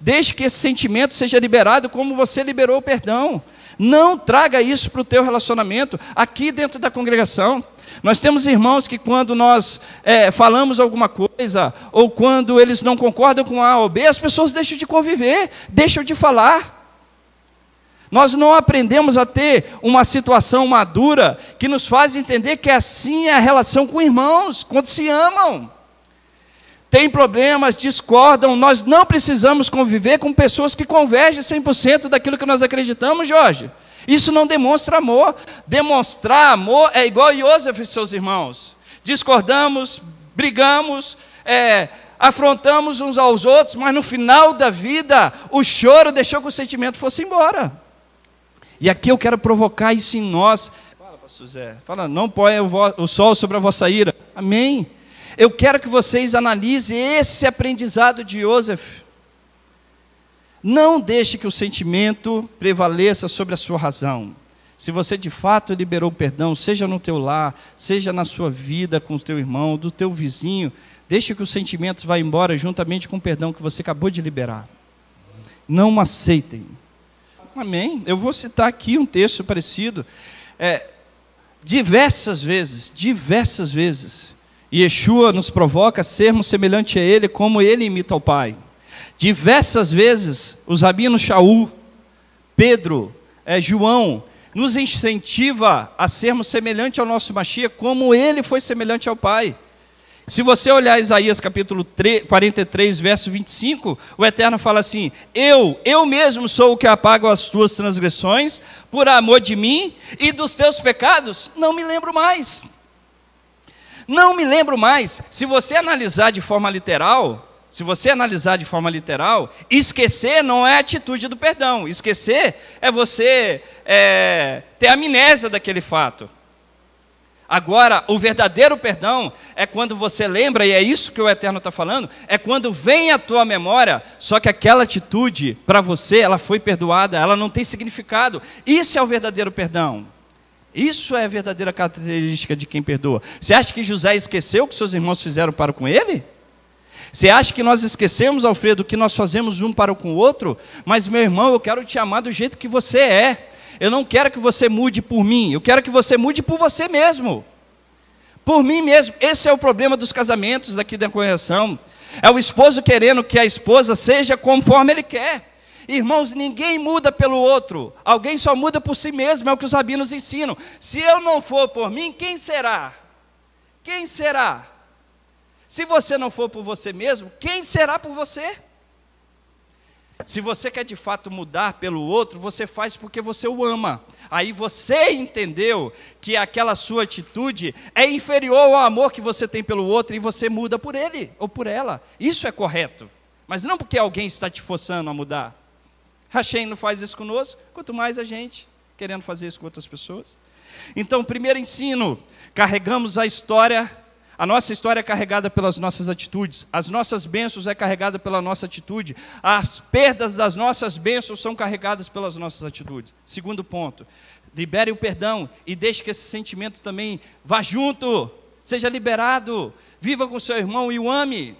Speaker 1: Deixe que esse sentimento seja liberado como você liberou o perdão. Não traga isso para o teu relacionamento aqui dentro da congregação. Nós temos irmãos que, quando nós é, falamos alguma coisa, ou quando eles não concordam com A ou B, as pessoas deixam de conviver, deixam de falar. Nós não aprendemos a ter uma situação madura que nos faz entender que assim é a relação com irmãos, quando se amam têm problemas, discordam. Nós não precisamos conviver com pessoas que convergem 100% daquilo que nós acreditamos, Jorge. Isso não demonstra amor. Demonstrar amor é igual a Joseph e seus irmãos. Discordamos, brigamos, é, afrontamos uns aos outros, mas no final da vida, o choro deixou que o sentimento fosse embora. E aqui eu quero provocar isso em nós. Fala, pastor Zé. Fala, não põe o sol sobre a vossa ira. Amém. Eu quero que vocês analisem esse aprendizado de Joseph. Não deixe que o sentimento prevaleça sobre a sua razão. Se você de fato liberou perdão, seja no teu lar, seja na sua vida com o teu irmão, do teu vizinho, deixe que os sentimentos vá embora juntamente com o perdão que você acabou de liberar. Não aceitem. Amém. Eu vou citar aqui um texto parecido. É, diversas vezes, diversas vezes, e Yeshua nos provoca a sermos semelhante a Ele, como Ele imita o Pai. Diversas vezes, os rabinos Shaul, Pedro, é, João, nos incentiva a sermos semelhante ao nosso Machia, como Ele foi semelhante ao Pai. Se você olhar Isaías capítulo 3, 43, verso 25, o Eterno fala assim: Eu, eu mesmo sou o que apago as tuas transgressões, por amor de mim e dos teus pecados, não me lembro mais. Não me lembro mais. Se você analisar de forma literal, se você analisar de forma literal, esquecer não é a atitude do perdão. Esquecer é você é, ter amnésia daquele fato. Agora, o verdadeiro perdão é quando você lembra, e é isso que o Eterno está falando, é quando vem à tua memória, só que aquela atitude, para você, ela foi perdoada, ela não tem significado. Isso é o verdadeiro perdão. Isso é a verdadeira característica de quem perdoa. Você acha que José esqueceu o que seus irmãos fizeram para com ele? Você acha que nós esquecemos, Alfredo, que nós fazemos um para com o outro? Mas, meu irmão, eu quero te amar do jeito que você é. Eu não quero que você mude por mim, eu quero que você mude por você mesmo. Por mim mesmo. Esse é o problema dos casamentos daqui da correção. É o esposo querendo que a esposa seja conforme ele quer. Irmãos, ninguém muda pelo outro, alguém só muda por si mesmo, é o que os rabinos ensinam. Se eu não for por mim, quem será? Quem será? Se você não for por você mesmo, quem será por você? Se você quer de fato mudar pelo outro, você faz porque você o ama. Aí você entendeu que aquela sua atitude é inferior ao amor que você tem pelo outro e você muda por ele ou por ela. Isso é correto. Mas não porque alguém está te forçando a mudar. Hashem não faz isso conosco, quanto mais a gente querendo fazer isso com outras pessoas. Então, primeiro ensino, carregamos a história, a nossa história é carregada pelas nossas atitudes, as nossas bênçãos é carregada pela nossa atitude, as perdas das nossas bênçãos são carregadas pelas nossas atitudes. Segundo ponto, libere o perdão e deixe que esse sentimento também vá junto, seja liberado, viva com seu irmão e o ame.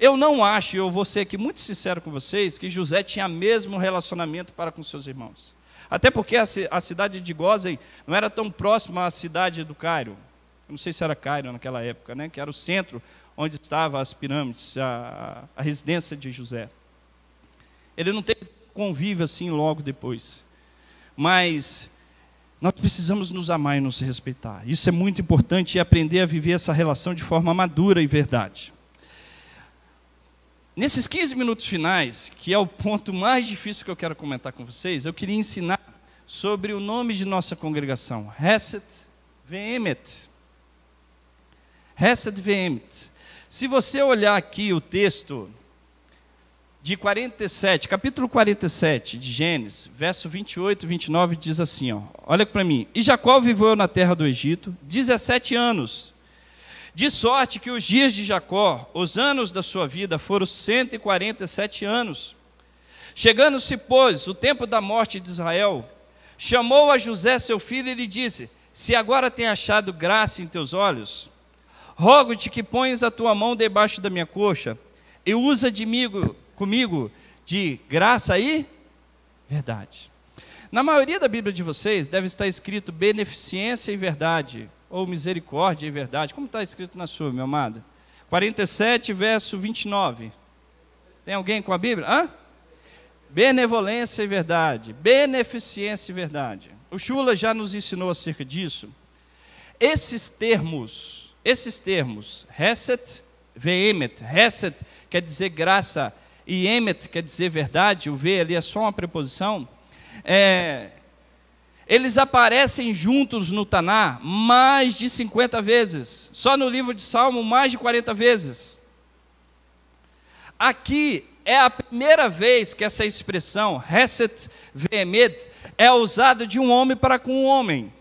Speaker 1: Eu não acho, eu vou ser aqui muito sincero com vocês, que José tinha mesmo relacionamento para com seus irmãos. Até porque a, a cidade de Gozen não era tão próxima à cidade do Cairo. Eu não sei se era Cairo naquela época, né? que era o centro onde estavam as pirâmides, a, a residência de José. Ele não teve convívio assim logo depois. Mas nós precisamos nos amar e nos respeitar. Isso é muito importante e aprender a viver essa relação de forma madura e verdade. Nesses 15 minutos finais, que é o ponto mais difícil que eu quero comentar com vocês, eu queria ensinar sobre o nome de nossa congregação, Reset Vehemet. Reset Vehemet. Se você olhar aqui o texto de 47, capítulo 47 de Gênesis, verso 28 e 29, diz assim: ó, olha para mim. E Jacó viveu na terra do Egito 17 anos de sorte que os dias de Jacó, os anos da sua vida, foram 147 anos. Chegando-se, pois, o tempo da morte de Israel, chamou a José, seu filho, e lhe disse: Se agora tem achado graça em teus olhos, rogo-te que ponhas a tua mão debaixo da minha coxa e usa de migo, comigo de graça e verdade. Na maioria da Bíblia de vocês deve estar escrito beneficência e verdade ou misericórdia e é verdade, como está escrito na sua, meu amado? 47, verso 29. Tem alguém com a Bíblia? Hã? Benevolência e verdade, beneficência e verdade. O Chula já nos ensinou acerca disso. Esses termos, esses termos, reset, Vehemet, reset quer dizer graça e Emet quer dizer verdade, o V ali é só uma preposição. É, eles aparecem juntos no Taná mais de 50 vezes, só no livro de Salmo, mais de 40 vezes. Aqui é a primeira vez que essa expressão, Reset Vehemet, é usada de um homem para com um homem.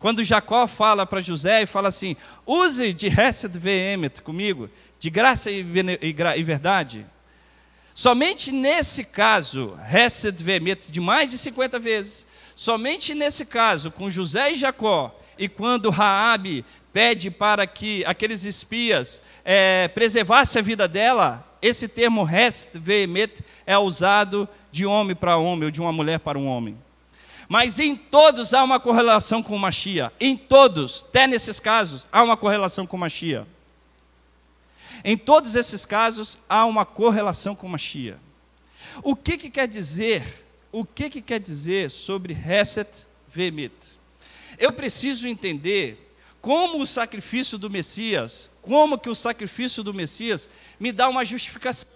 Speaker 1: Quando Jacó fala para José e fala assim: use de Reset Vehemet comigo, de graça e, e, e verdade. Somente nesse caso, Reset Vehemet, de mais de 50 vezes, Somente nesse caso, com José e Jacó, e quando Raabe pede para que aqueles espias é, eh, preservassem a vida dela, esse termo rest vehemet é usado de homem para homem, ou de uma mulher para um homem. Mas em todos há uma correlação com Machia. Em todos, até nesses casos, há uma correlação com Machia. Em todos esses casos, há uma correlação com Machia. O que, que quer dizer o que, que quer dizer sobre Reset Vemit. Eu preciso entender como o sacrifício do Messias, como que o sacrifício do Messias me dá uma justificação.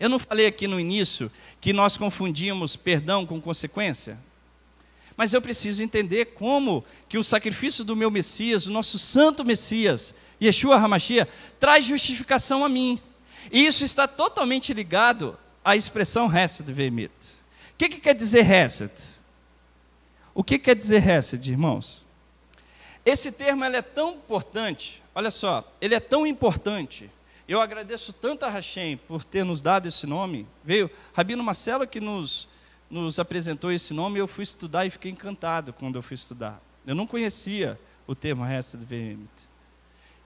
Speaker 1: Eu não falei aqui no início que nós confundimos perdão com consequência? Mas eu preciso entender como que o sacrifício do meu Messias, o nosso santo Messias, Yeshua Hamashia, traz justificação a mim. E isso está totalmente ligado à expressão resto de que, que quer dizer reset? O que quer dizer reset, irmãos? Esse termo é tão importante, olha só, ele é tão importante. Eu agradeço tanto a Hashem por ter nos dado esse nome. Veio Rabino Marcelo que nos, nos apresentou esse nome. Eu fui estudar e fiquei encantado quando eu fui estudar. Eu não conhecia o termo reset do veemit.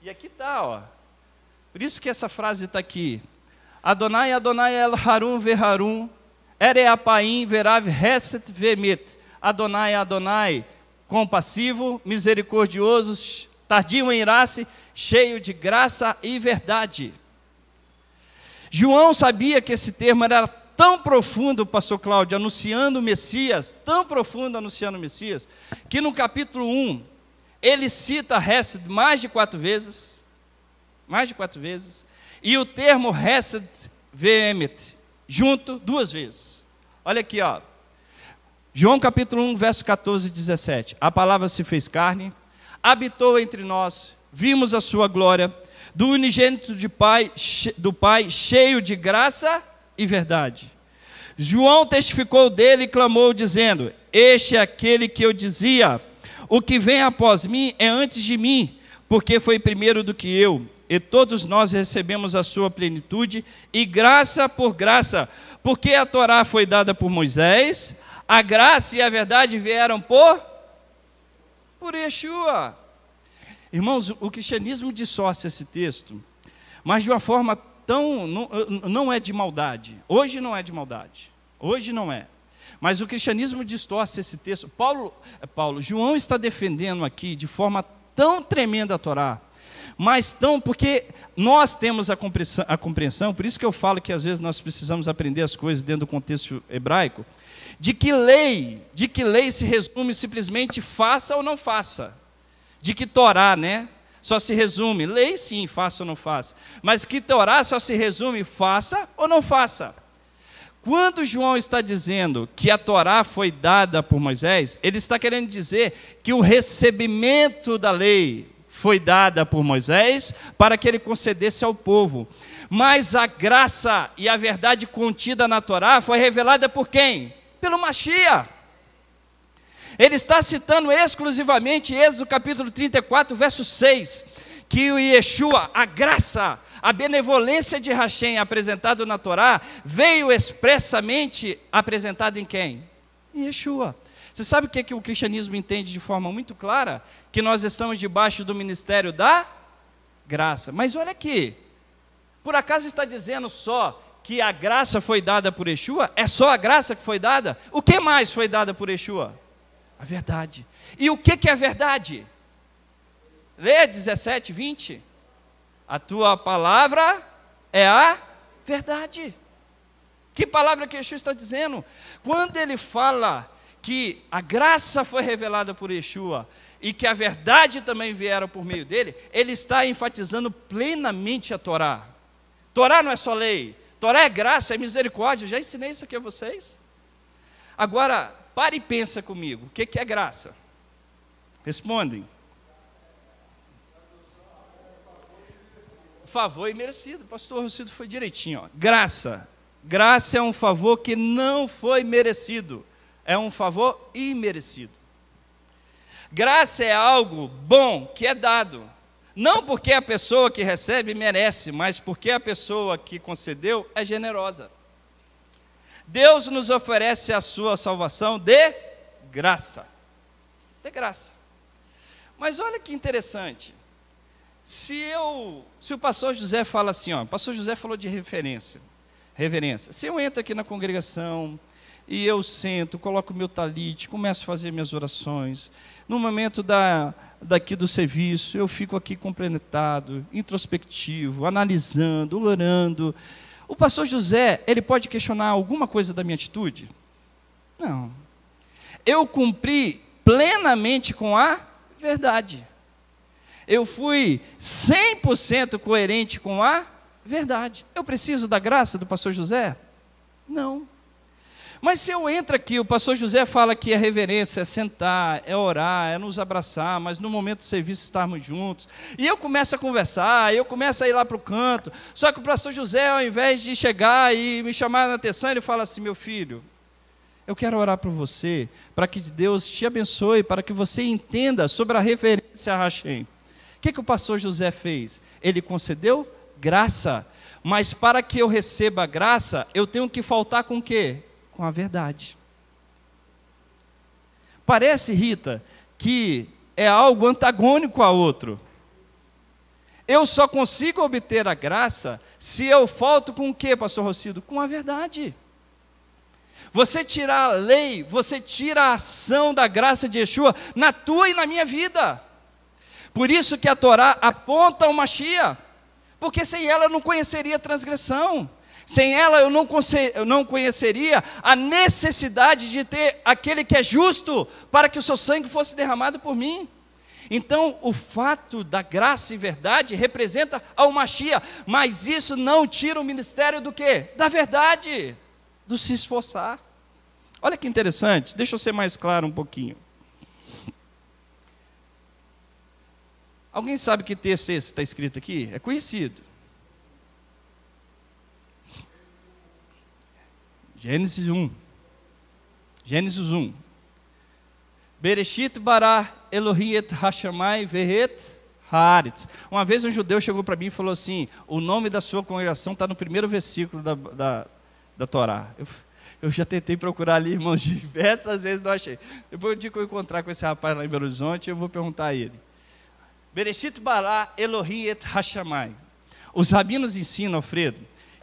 Speaker 1: E aqui está, ó. Por isso que essa frase está aqui. Adonai, Adonai El Harum Ve Harum Ereapaim verav reset vemit. Adonai, Adonai, compassivo, misericordioso, tardio em irasse, cheio de graça e verdade. João sabia que esse termo era tão profundo, pastor Cláudio, anunciando o Messias, tão profundo anunciando o Messias, que no capítulo 1, ele cita reset mais de quatro vezes, mais de quatro vezes, e o termo reset veemet, junto duas vezes. Olha aqui, ó. João capítulo 1, verso 14 e 17. A palavra se fez carne, habitou entre nós, vimos a sua glória, do unigênito de pai, do Pai, cheio de graça e verdade. João testificou dele e clamou, dizendo: Este é aquele que eu dizia: O que vem após mim é antes de mim, porque foi primeiro do que eu, e todos nós recebemos a sua plenitude e graça por graça, porque a Torá foi dada por Moisés, a graça e a verdade vieram por por Yeshua. Irmãos, o cristianismo dissocia esse texto, mas de uma forma tão não, não é de maldade. Hoje não é de maldade. Hoje não é. Mas o cristianismo distorce esse texto. Paulo, é, Paulo, João está defendendo aqui de forma tão tremenda a Torá, mas tão porque nós temos a compreensão, a compreensão, por isso que eu falo que às vezes nós precisamos aprender as coisas dentro do contexto hebraico, de que lei, de que lei se resume simplesmente faça ou não faça, de que Torá, né? Só se resume, lei sim, faça ou não faça, mas que Torá só se resume, faça ou não faça. Quando João está dizendo que a Torá foi dada por Moisés, ele está querendo dizer que o recebimento da lei, foi dada por Moisés para que ele concedesse ao povo. Mas a graça e a verdade contida na Torá foi revelada por quem? Pelo Machia. Ele está citando exclusivamente Êxodo capítulo 34, verso 6, que o Yeshua, a graça, a benevolência de Hashem apresentado na Torá, veio expressamente apresentada em quem? Em Yeshua. Você sabe o que, é que o cristianismo entende de forma muito clara? Que nós estamos debaixo do ministério da graça. Mas olha aqui, por acaso está dizendo só que a graça foi dada por Yeshua? É só a graça que foi dada? O que mais foi dada por Yeshua? A verdade. E o que, que é verdade? Lê 17, 20. A tua palavra é a verdade. Que palavra que Yeshua está dizendo? Quando ele fala que a graça foi revelada por Yeshua e que a verdade também vieram por meio dele, ele está enfatizando plenamente a Torá. Torá não é só lei, Torá é graça, é misericórdia. Eu já ensinei isso aqui a vocês. Agora, pare e pensa comigo: o que, é graça? Respondem. Favor e é merecido. pastor Rocido foi direitinho. Ó. Graça. Graça é um favor que não foi merecido é um favor imerecido. Graça é algo bom que é dado, não porque a pessoa que recebe merece, mas porque a pessoa que concedeu é generosa. Deus nos oferece a sua salvação de graça. De graça. Mas olha que interessante. Se eu, se o pastor José fala assim, ó, o pastor José falou de referência, reverência. Se eu entro aqui na congregação, e eu sento, coloco meu talite, começo a fazer minhas orações. No momento da, daqui do serviço, eu fico aqui complementado, introspectivo, analisando, orando. O pastor José, ele pode questionar alguma coisa da minha atitude? Não. Eu cumpri plenamente com a verdade. Eu fui 100% coerente com a verdade. Eu preciso da graça do pastor José? Não. Mas se eu entro aqui, o pastor José fala que é reverência, é sentar, é orar, é nos abraçar, mas no momento do serviço estarmos juntos. E eu começo a conversar, eu começo a ir lá para o canto. Só que o pastor José, ao invés de chegar e me chamar na atenção, ele fala assim: meu filho, eu quero orar por você, para que Deus te abençoe, para que você entenda sobre a reverência a Hashem. O que, que o pastor José fez? Ele concedeu graça, mas para que eu receba graça, eu tenho que faltar com o quê? com a verdade. Parece, Rita, que é algo antagônico a outro. Eu só consigo obter a graça se eu falto com o que, pastor Rocido? Com a verdade. Você tira a lei, você tira a ação da graça de Yeshua na tua e na minha vida. Por isso que a Torá aponta o Machia, porque sem ela não conheceria transgressão. Sem ela eu não, eu não conheceria a necessidade de ter aquele que é justo para que o seu sangue fosse derramado por mim. Então, o fato da graça e verdade representa a almaxia, mas isso não tira o ministério do quê? Da verdade, do se esforçar. Olha que interessante, deixa eu ser mais claro um pouquinho. Alguém sabe que texto é esse que está escrito aqui? É conhecido. Gênesis 1. Gênesis 1. Bereshit bara Elohiet Hashamai Vehet Haaretz. Uma vez um judeu chegou para mim e falou assim: o nome da sua congregação está no primeiro versículo da, da, da Torá. Eu, eu, já tentei procurar ali, irmãos, diversas vezes não achei. Depois eu digo que eu encontrar com esse rapaz lá em Belo Horizonte, eu vou perguntar a ele. Bereshit bara Elohiet Hashamai. Os rabinos ensinam, Alfredo,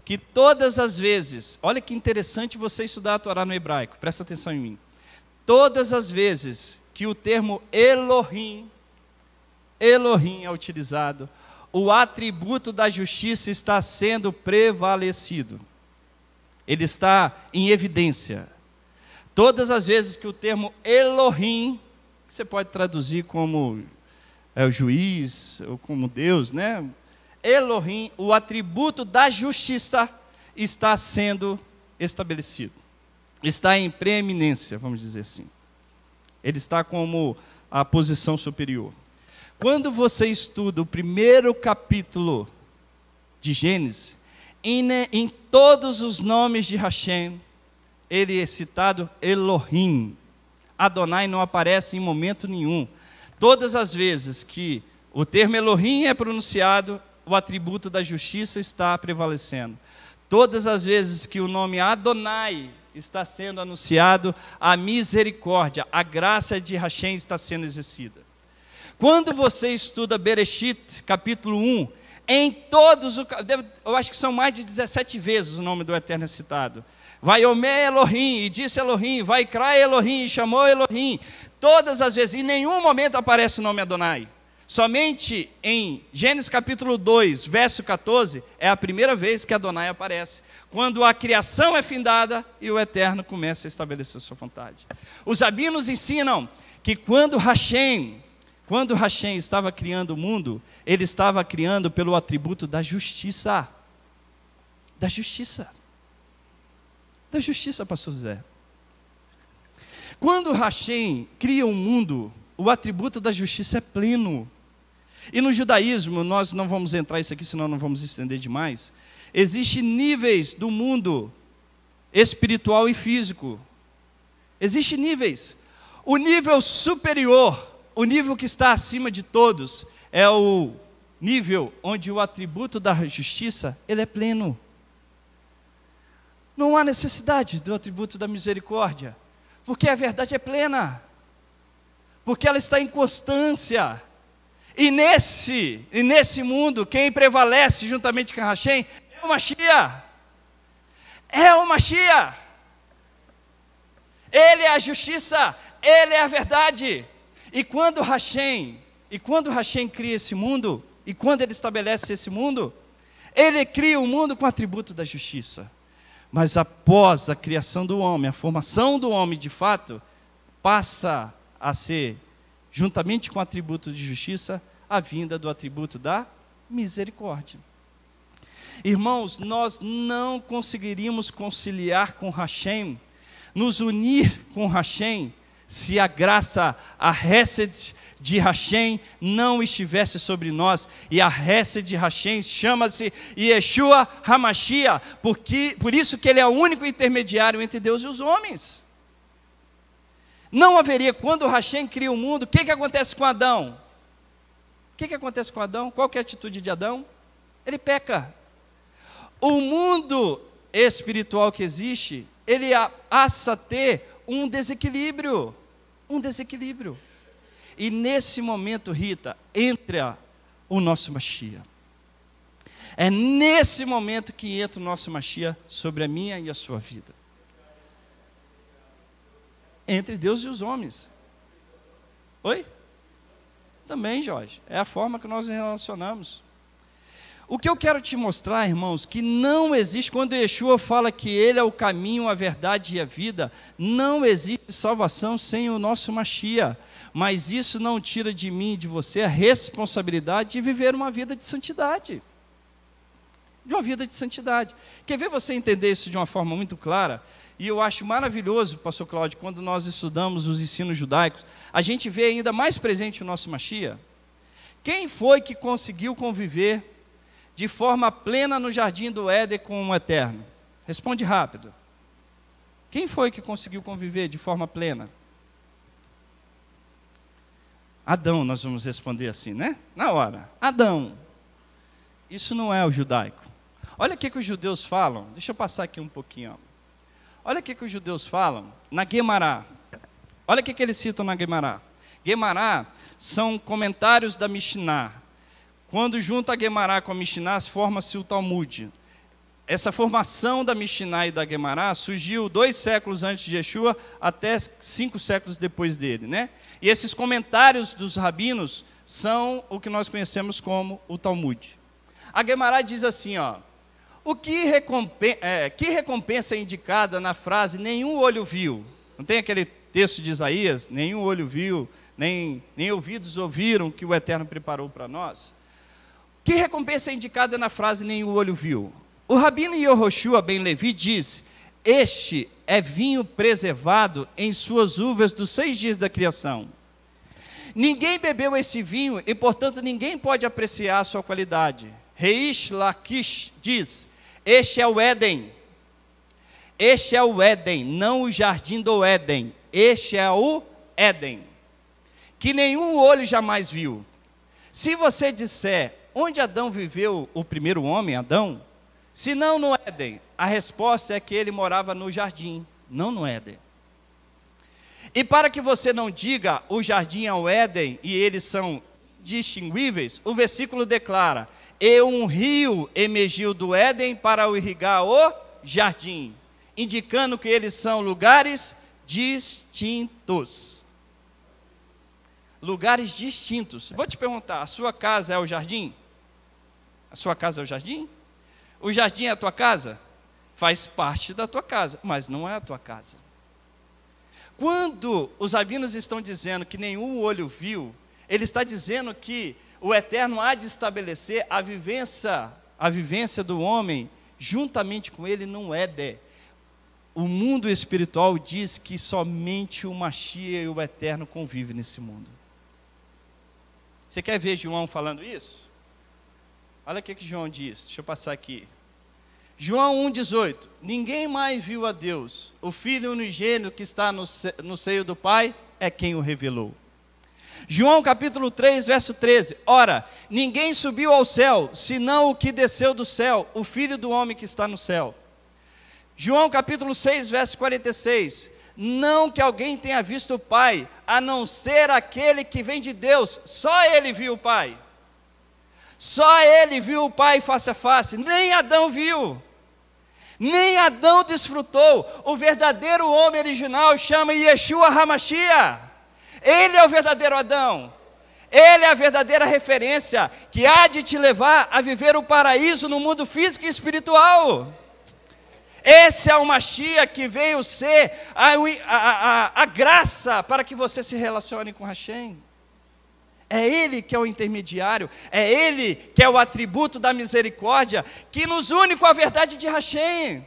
Speaker 1: que todas as vezes, olha que interessante você estudar a Torá no hebraico, presta atenção em mim. Todas as vezes que o termo Elohim, Elohim é utilizado, o atributo da justiça está sendo prevalecido. Ele está em evidência. Todas as vezes que o termo Elohim, que você pode traduzir como é o juiz ou como Deus, né? Elohim, o atributo da justiça, está sendo estabelecido. Está em preeminência, vamos dizer assim. Ele está como a posição superior. Quando você estuda o primeiro capítulo de Gênesis, em, né, em todos os nomes de Hashem, ele é citado Elohim. Adonai não aparece em momento nenhum. Todas as vezes que o termo Elohim é pronunciado, o atributo da justiça está prevalecendo. Todas as vezes que o nome Adonai está sendo anunciado, a misericórdia, a graça de Hashem está sendo exercida. Quando você estuda Bereshit, capítulo 1, em todos os. Eu acho que são mais de 17 vezes o nome do Eterno é citado. Vai Omei Elohim, e disse Elohim, vai Cra Elohim, e chamou Elohim. Todas as vezes, em nenhum momento aparece o nome Adonai. Somente em Gênesis capítulo 2, verso 14, é a primeira vez que Adonai aparece. Quando a criação é findada e o Eterno começa a estabelecer sua vontade. Os abinos ensinam que quando Hashem, quando Hashem estava criando o mundo, ele estava criando pelo atributo da justiça. Da justiça. Da justiça, pastor José. Quando Hashem cria o um mundo, o atributo da justiça é pleno. E no judaísmo, nós não vamos entrar isso aqui, senão não vamos estender demais. Existem níveis do mundo espiritual e físico. Existem níveis. O nível superior, o nível que está acima de todos, é o nível onde o atributo da justiça ele é pleno. Não há necessidade do atributo da misericórdia, porque a verdade é plena, porque ela está em constância. E nesse, e nesse mundo, quem prevalece juntamente com Hashem é o Mashiach. É o Mashiach. Ele é a justiça, ele é a verdade. E quando Hashem, e quando Hashem cria esse mundo, e quando ele estabelece esse mundo, ele cria o um mundo com o atributo da justiça. Mas após a criação do homem, a formação do homem de fato, passa a ser juntamente com o atributo de justiça, a vinda do atributo da misericórdia. Irmãos, nós não conseguiríamos conciliar com Hashem, nos unir com Hashem, se a graça, a Hesed de Hashem não estivesse sobre nós. E a Hesed de Hashem chama-se Yeshua HaMashiach, porque, por isso que ele é o único intermediário entre Deus e os homens. Não haveria, quando o Hashem cria o mundo, o que, que acontece com Adão? O que, que acontece com Adão? Qual é a atitude de Adão? Ele peca. O mundo espiritual que existe, ele passa a ter um desequilíbrio. Um desequilíbrio. E nesse momento, Rita, entra o nosso Mashiach. É nesse momento que entra o nosso Mashiach sobre a minha e a sua vida entre Deus e os homens. Oi? Também, Jorge. É a forma que nós nos relacionamos. O que eu quero te mostrar, irmãos, que não existe, quando Yeshua fala que Ele é o caminho, a verdade e a vida, não existe salvação sem o nosso Machia. Mas isso não tira de mim e de você a responsabilidade de viver uma vida de santidade de uma vida de santidade. Quer ver você entender isso de uma forma muito clara? E eu acho maravilhoso, pastor Cláudio, quando nós estudamos os ensinos judaicos, a gente vê ainda mais presente o nosso Machia. Quem foi que conseguiu conviver de forma plena no jardim do Éden com o Eterno? Responde rápido. Quem foi que conseguiu conviver de forma plena? Adão, nós vamos responder assim, né? Na hora. Adão. Isso não é o judaico. Olha o que, que os judeus falam. Deixa eu passar aqui um pouquinho. Ó. Olha o que, que os judeus falam na Guemará. Olha o que, que eles citam na Guemará. Guemará são comentários da Mishnah. Quando junta a Guemará com a Mishnah, forma-se o Talmud. Essa formação da Mishnah e da Guemará surgiu dois séculos antes de Yeshua, até cinco séculos depois dele. Né? E esses comentários dos rabinos são o que nós conhecemos como o Talmud. A Guemará diz assim, ó, o que recompensa, é, que recompensa é indicada na frase nenhum olho viu? Não tem aquele texto de Isaías? Nenhum olho viu, nem, nem ouvidos ouviram que o Eterno preparou para nós? Que recompensa é indicada na frase nenhum olho viu? O Rabino Yehoshua Ben Levi diz: Este é vinho preservado em suas uvas dos seis dias da criação. Ninguém bebeu esse vinho e, portanto, ninguém pode apreciar a sua qualidade. Reish Lakish diz: este é o Éden. Este é o Éden, não o jardim do Éden. Este é o Éden, que nenhum olho jamais viu. Se você disser onde Adão viveu, o primeiro homem, Adão, se não no Éden, a resposta é que ele morava no jardim, não no Éden. E para que você não diga o jardim é o Éden e eles são distinguíveis, o versículo declara: e um rio emergiu do Éden para irrigar o jardim, indicando que eles são lugares distintos. Lugares distintos. Vou te perguntar: a sua casa é o jardim? A sua casa é o jardim? O jardim é a tua casa? Faz parte da tua casa, mas não é a tua casa. Quando os rabinos estão dizendo que nenhum olho viu, ele está dizendo que o Eterno há de estabelecer a vivência, a vivência do homem juntamente com ele não é de. O mundo espiritual diz que somente o Machia e o Eterno convivem nesse mundo. Você quer ver João falando isso? Olha o que, que João diz, deixa eu passar aqui. João 1,18: Ninguém mais viu a Deus, o Filho unigênito que está no, no seio do Pai é quem o revelou. João capítulo 3, verso 13. Ora, ninguém subiu ao céu, senão o que desceu do céu, o filho do homem que está no céu. João capítulo 6, verso 46. Não que alguém tenha visto o Pai, a não ser aquele que vem de Deus, só ele viu o Pai. Só ele viu o Pai face a face, nem Adão viu. Nem Adão desfrutou. O verdadeiro homem original chama Yeshua Hamashiach. Ele é o verdadeiro Adão. Ele é a verdadeira referência que há de te levar a viver o paraíso no mundo físico e espiritual. Esse é o Machia que veio ser a, a, a, a graça para que você se relacione com Hashem. É Ele que é o intermediário, é Ele que é o atributo da misericórdia, que nos une com a verdade de Hashem.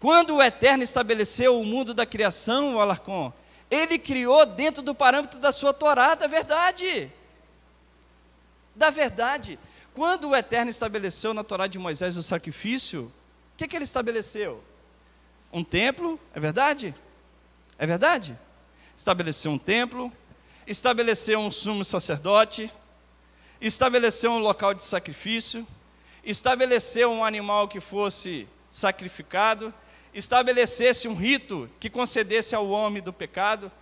Speaker 1: Quando o Eterno estabeleceu o mundo da criação, Alarcon, ele criou dentro do parâmetro da sua Torá, da verdade. Da verdade. Quando o Eterno estabeleceu na Torá de Moisés o sacrifício, o que, que ele estabeleceu? Um templo, é verdade? É verdade? Estabeleceu um templo, estabeleceu um sumo sacerdote, estabeleceu um local de sacrifício, estabeleceu um animal que fosse sacrificado, estabelecesse um rito que concedesse ao homem do pecado,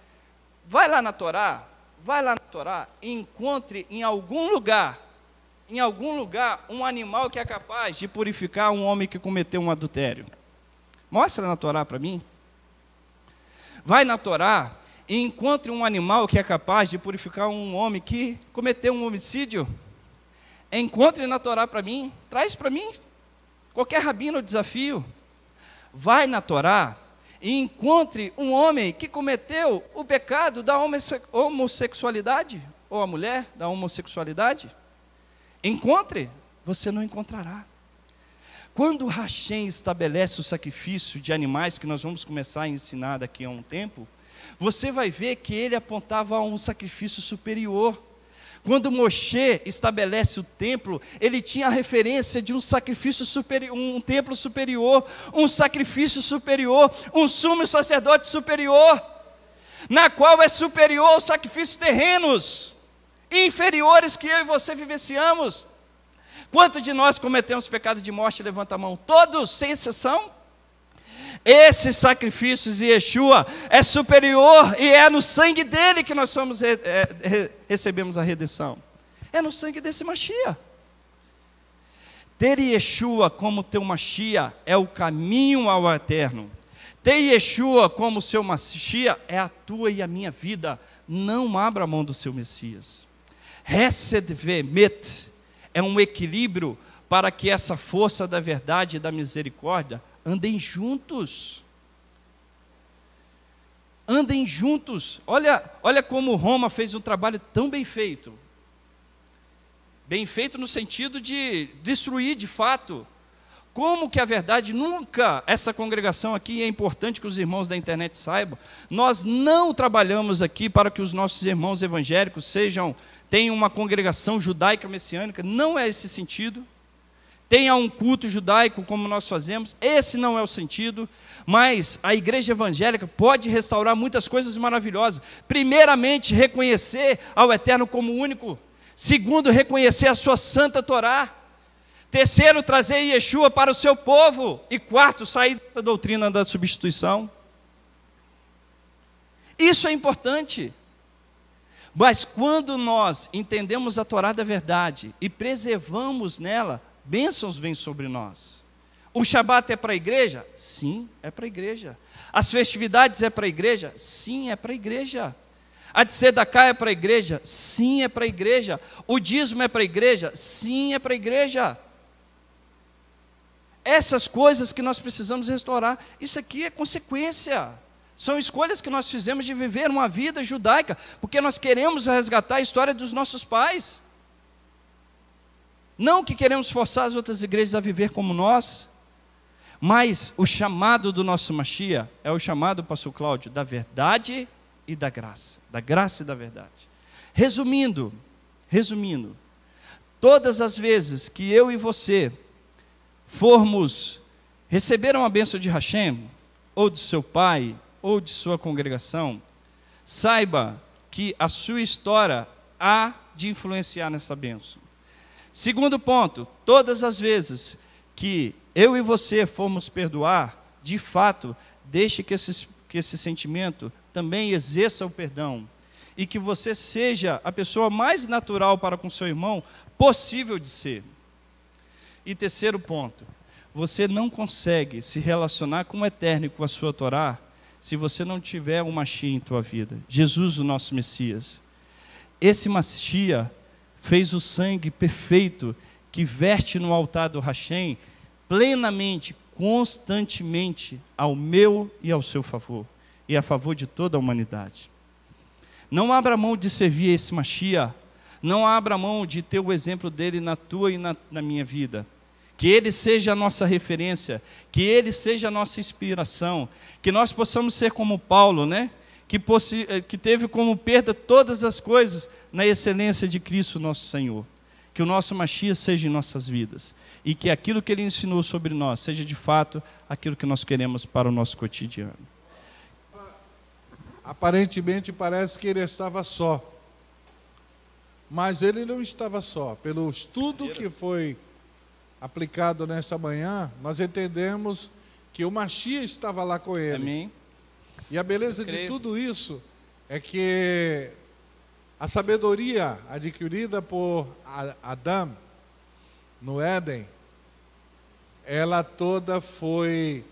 Speaker 1: vai lá na Torá, vai lá na Torá e encontre em algum lugar, em algum lugar, um animal que é capaz de purificar um homem que cometeu um adultério. Mostra na Torá para mim. Vai na Torá e encontre um animal que é capaz de purificar um homem que cometeu um homicídio. Encontre na Torá para mim, traz para mim. Qualquer rabino desafio vai na Torá e encontre um homem que cometeu o pecado da homossexualidade, ou a mulher da homossexualidade? Encontre, você não encontrará. Quando Hashem estabelece o sacrifício de animais, que nós vamos começar a ensinar daqui a um tempo, você vai ver que ele apontava a um sacrifício superior. Quando Moshe estabelece o templo, ele tinha a referência de um sacrifício superior, um templo superior, um sacrifício superior, um sumo sacerdote superior, na qual é superior aos sacrifícios terrenos, inferiores que eu e você vivenciamos. Quanto de nós cometemos pecado de morte? Levanta a mão. Todos, sem exceção. Esses sacrifícios e Yeshua é superior e é no sangue dele que nós somos, é, recebemos a redenção. É no sangue desse Machia. Ter Yeshua como teu Machia é o caminho ao eterno. Ter Yeshua como seu Machia é a tua e a minha vida. Não abra mão do seu Messias. Hesed Vemet é um equilíbrio para que essa força da verdade e da misericórdia Andem juntos. Andem juntos. Olha, olha como Roma fez um trabalho tão bem feito. Bem feito no sentido de destruir de fato. Como que a verdade nunca, essa congregação aqui é importante que os irmãos da internet saibam, nós não trabalhamos aqui para que os nossos irmãos evangélicos sejam tenham uma congregação judaica messiânica, não é esse sentido tenha um culto judaico como nós fazemos, esse não é o sentido, mas a igreja evangélica pode restaurar muitas coisas maravilhosas. Primeiramente, reconhecer ao Eterno como único, segundo, reconhecer a sua santa Torá. Terceiro, trazer Yeshua para o seu povo. E quarto, sair da doutrina da substituição. Isso é importante. Mas quando nós entendemos a Torá da verdade e preservamos nela bênçãos vêm sobre nós. O Shabat é para a igreja? Sim, é para a igreja. As festividades é para a igreja? Sim, é para a igreja. A de Sedaká é para a igreja? Sim, é para a igreja. O dízimo é para a igreja? Sim, é para a igreja. Essas coisas que nós precisamos restaurar, isso aqui é consequência. São escolhas que nós fizemos de viver uma vida judaica, porque nós queremos resgatar a história dos nossos pais. Não que queremos forçar as outras igrejas a viver como nós, mas o chamado do nosso Machia é o chamado, pastor Cláudio, da verdade e da graça, da graça e da verdade. Resumindo, resumindo, todas as vezes que eu e você formos receberam a bênção de Hashem, ou de seu pai, ou de sua congregação, saiba que a sua história há de influenciar nessa bênção. Segundo ponto, todas as vezes que eu e você formos perdoar, de fato, deixe que esse, que esse sentimento também exerça o perdão. E que você seja a pessoa mais natural para com seu irmão possível de ser. E terceiro ponto, você não consegue se relacionar com o eterno e com a sua Torá se você não tiver um machia em tua vida. Jesus, o nosso Messias. Esse machia fez o sangue perfeito que verte no altar do Hashem plenamente, constantemente, ao meu e ao seu favor, e a favor de toda a humanidade. Não abra mão de servir esse Mashiach, não abra mão de ter o exemplo dele na tua e na, na minha vida. Que ele seja a nossa referência, que ele seja a nossa inspiração, que nós possamos ser como Paulo, né? Que, eh, que teve como perda todas as coisas na excelência de Cristo nosso Senhor. Que o nosso Machia seja em nossas vidas e que aquilo que ele ensinou sobre nós seja de fato aquilo que nós queremos para o nosso cotidiano. Aparentemente parece que ele estava só, mas ele não estava só. Pelo estudo que foi aplicado nesta manhã, nós entendemos que o Machia estava lá com ele. Amém. E a beleza de tudo isso é que a sabedoria adquirida por Adão no Éden, ela toda foi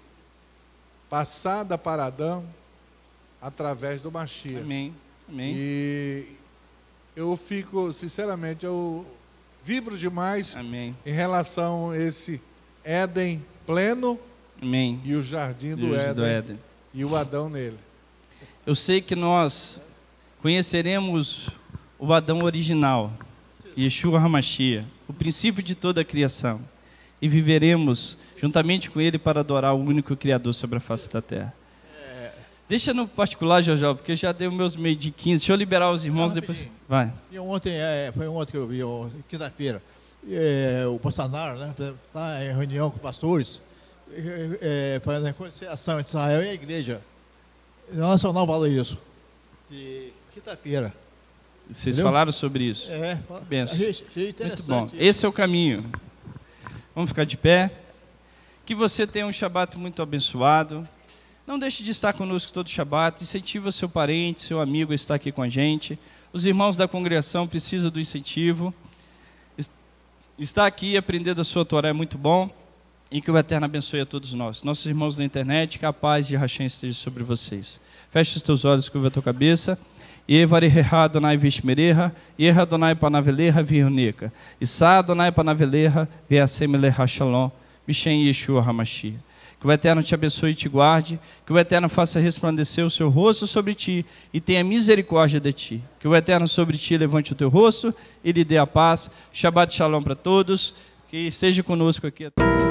Speaker 1: passada para Adão através do Machia. Amém. Amém. E eu fico, sinceramente, eu vibro demais Amém. em relação a esse Éden pleno Amém. e o jardim do, Éden, do Éden e o Adão nele. Eu sei que nós conheceremos o Adão original, Yeshua Hamashia, o princípio de toda a criação, e viveremos juntamente com ele para adorar o único Criador sobre a face da terra. Deixa no particular, Jojo, porque eu já os meus meio de 15. Deixa eu liberar os irmãos Não, depois. Vai. E ontem, é, foi ontem que eu vi, quinta-feira, é, o Bolsonaro né, está em reunião com pastores, é, fazendo reconciliação entre Israel e a igreja. nacional não valor isso. De quinta-feira. Vocês Entendeu? falaram sobre isso. É, é. Benção. Muito bom. Esse é o caminho. Vamos ficar de pé. Que você tenha um Shabat muito abençoado. Não deixe de estar conosco todo Shabat. Incentiva seu parente, seu amigo a estar aqui com a gente. Os irmãos da congregação precisam do incentivo. Estar aqui e aprender da sua Torá é muito bom. E que o Eterno abençoe a todos nós. Nossos irmãos da internet, que a paz de Hashem esteja sobre vocês. Feche os teus olhos, curva a tua cabeça. Evari reha Adonai vishmereha, Yerha Adonai panaveleha vihunika, Issa Adonai panaveleha viasemeleha shalom, Mishem Yeshua HaMashiach. Que o Eterno te abençoe e te guarde, que o Eterno faça resplandecer o seu rosto sobre ti e tenha misericórdia de ti. Que o Eterno sobre ti levante o teu rosto e lhe dê a paz. Shabbat shalom para todos, que esteja conosco aqui até...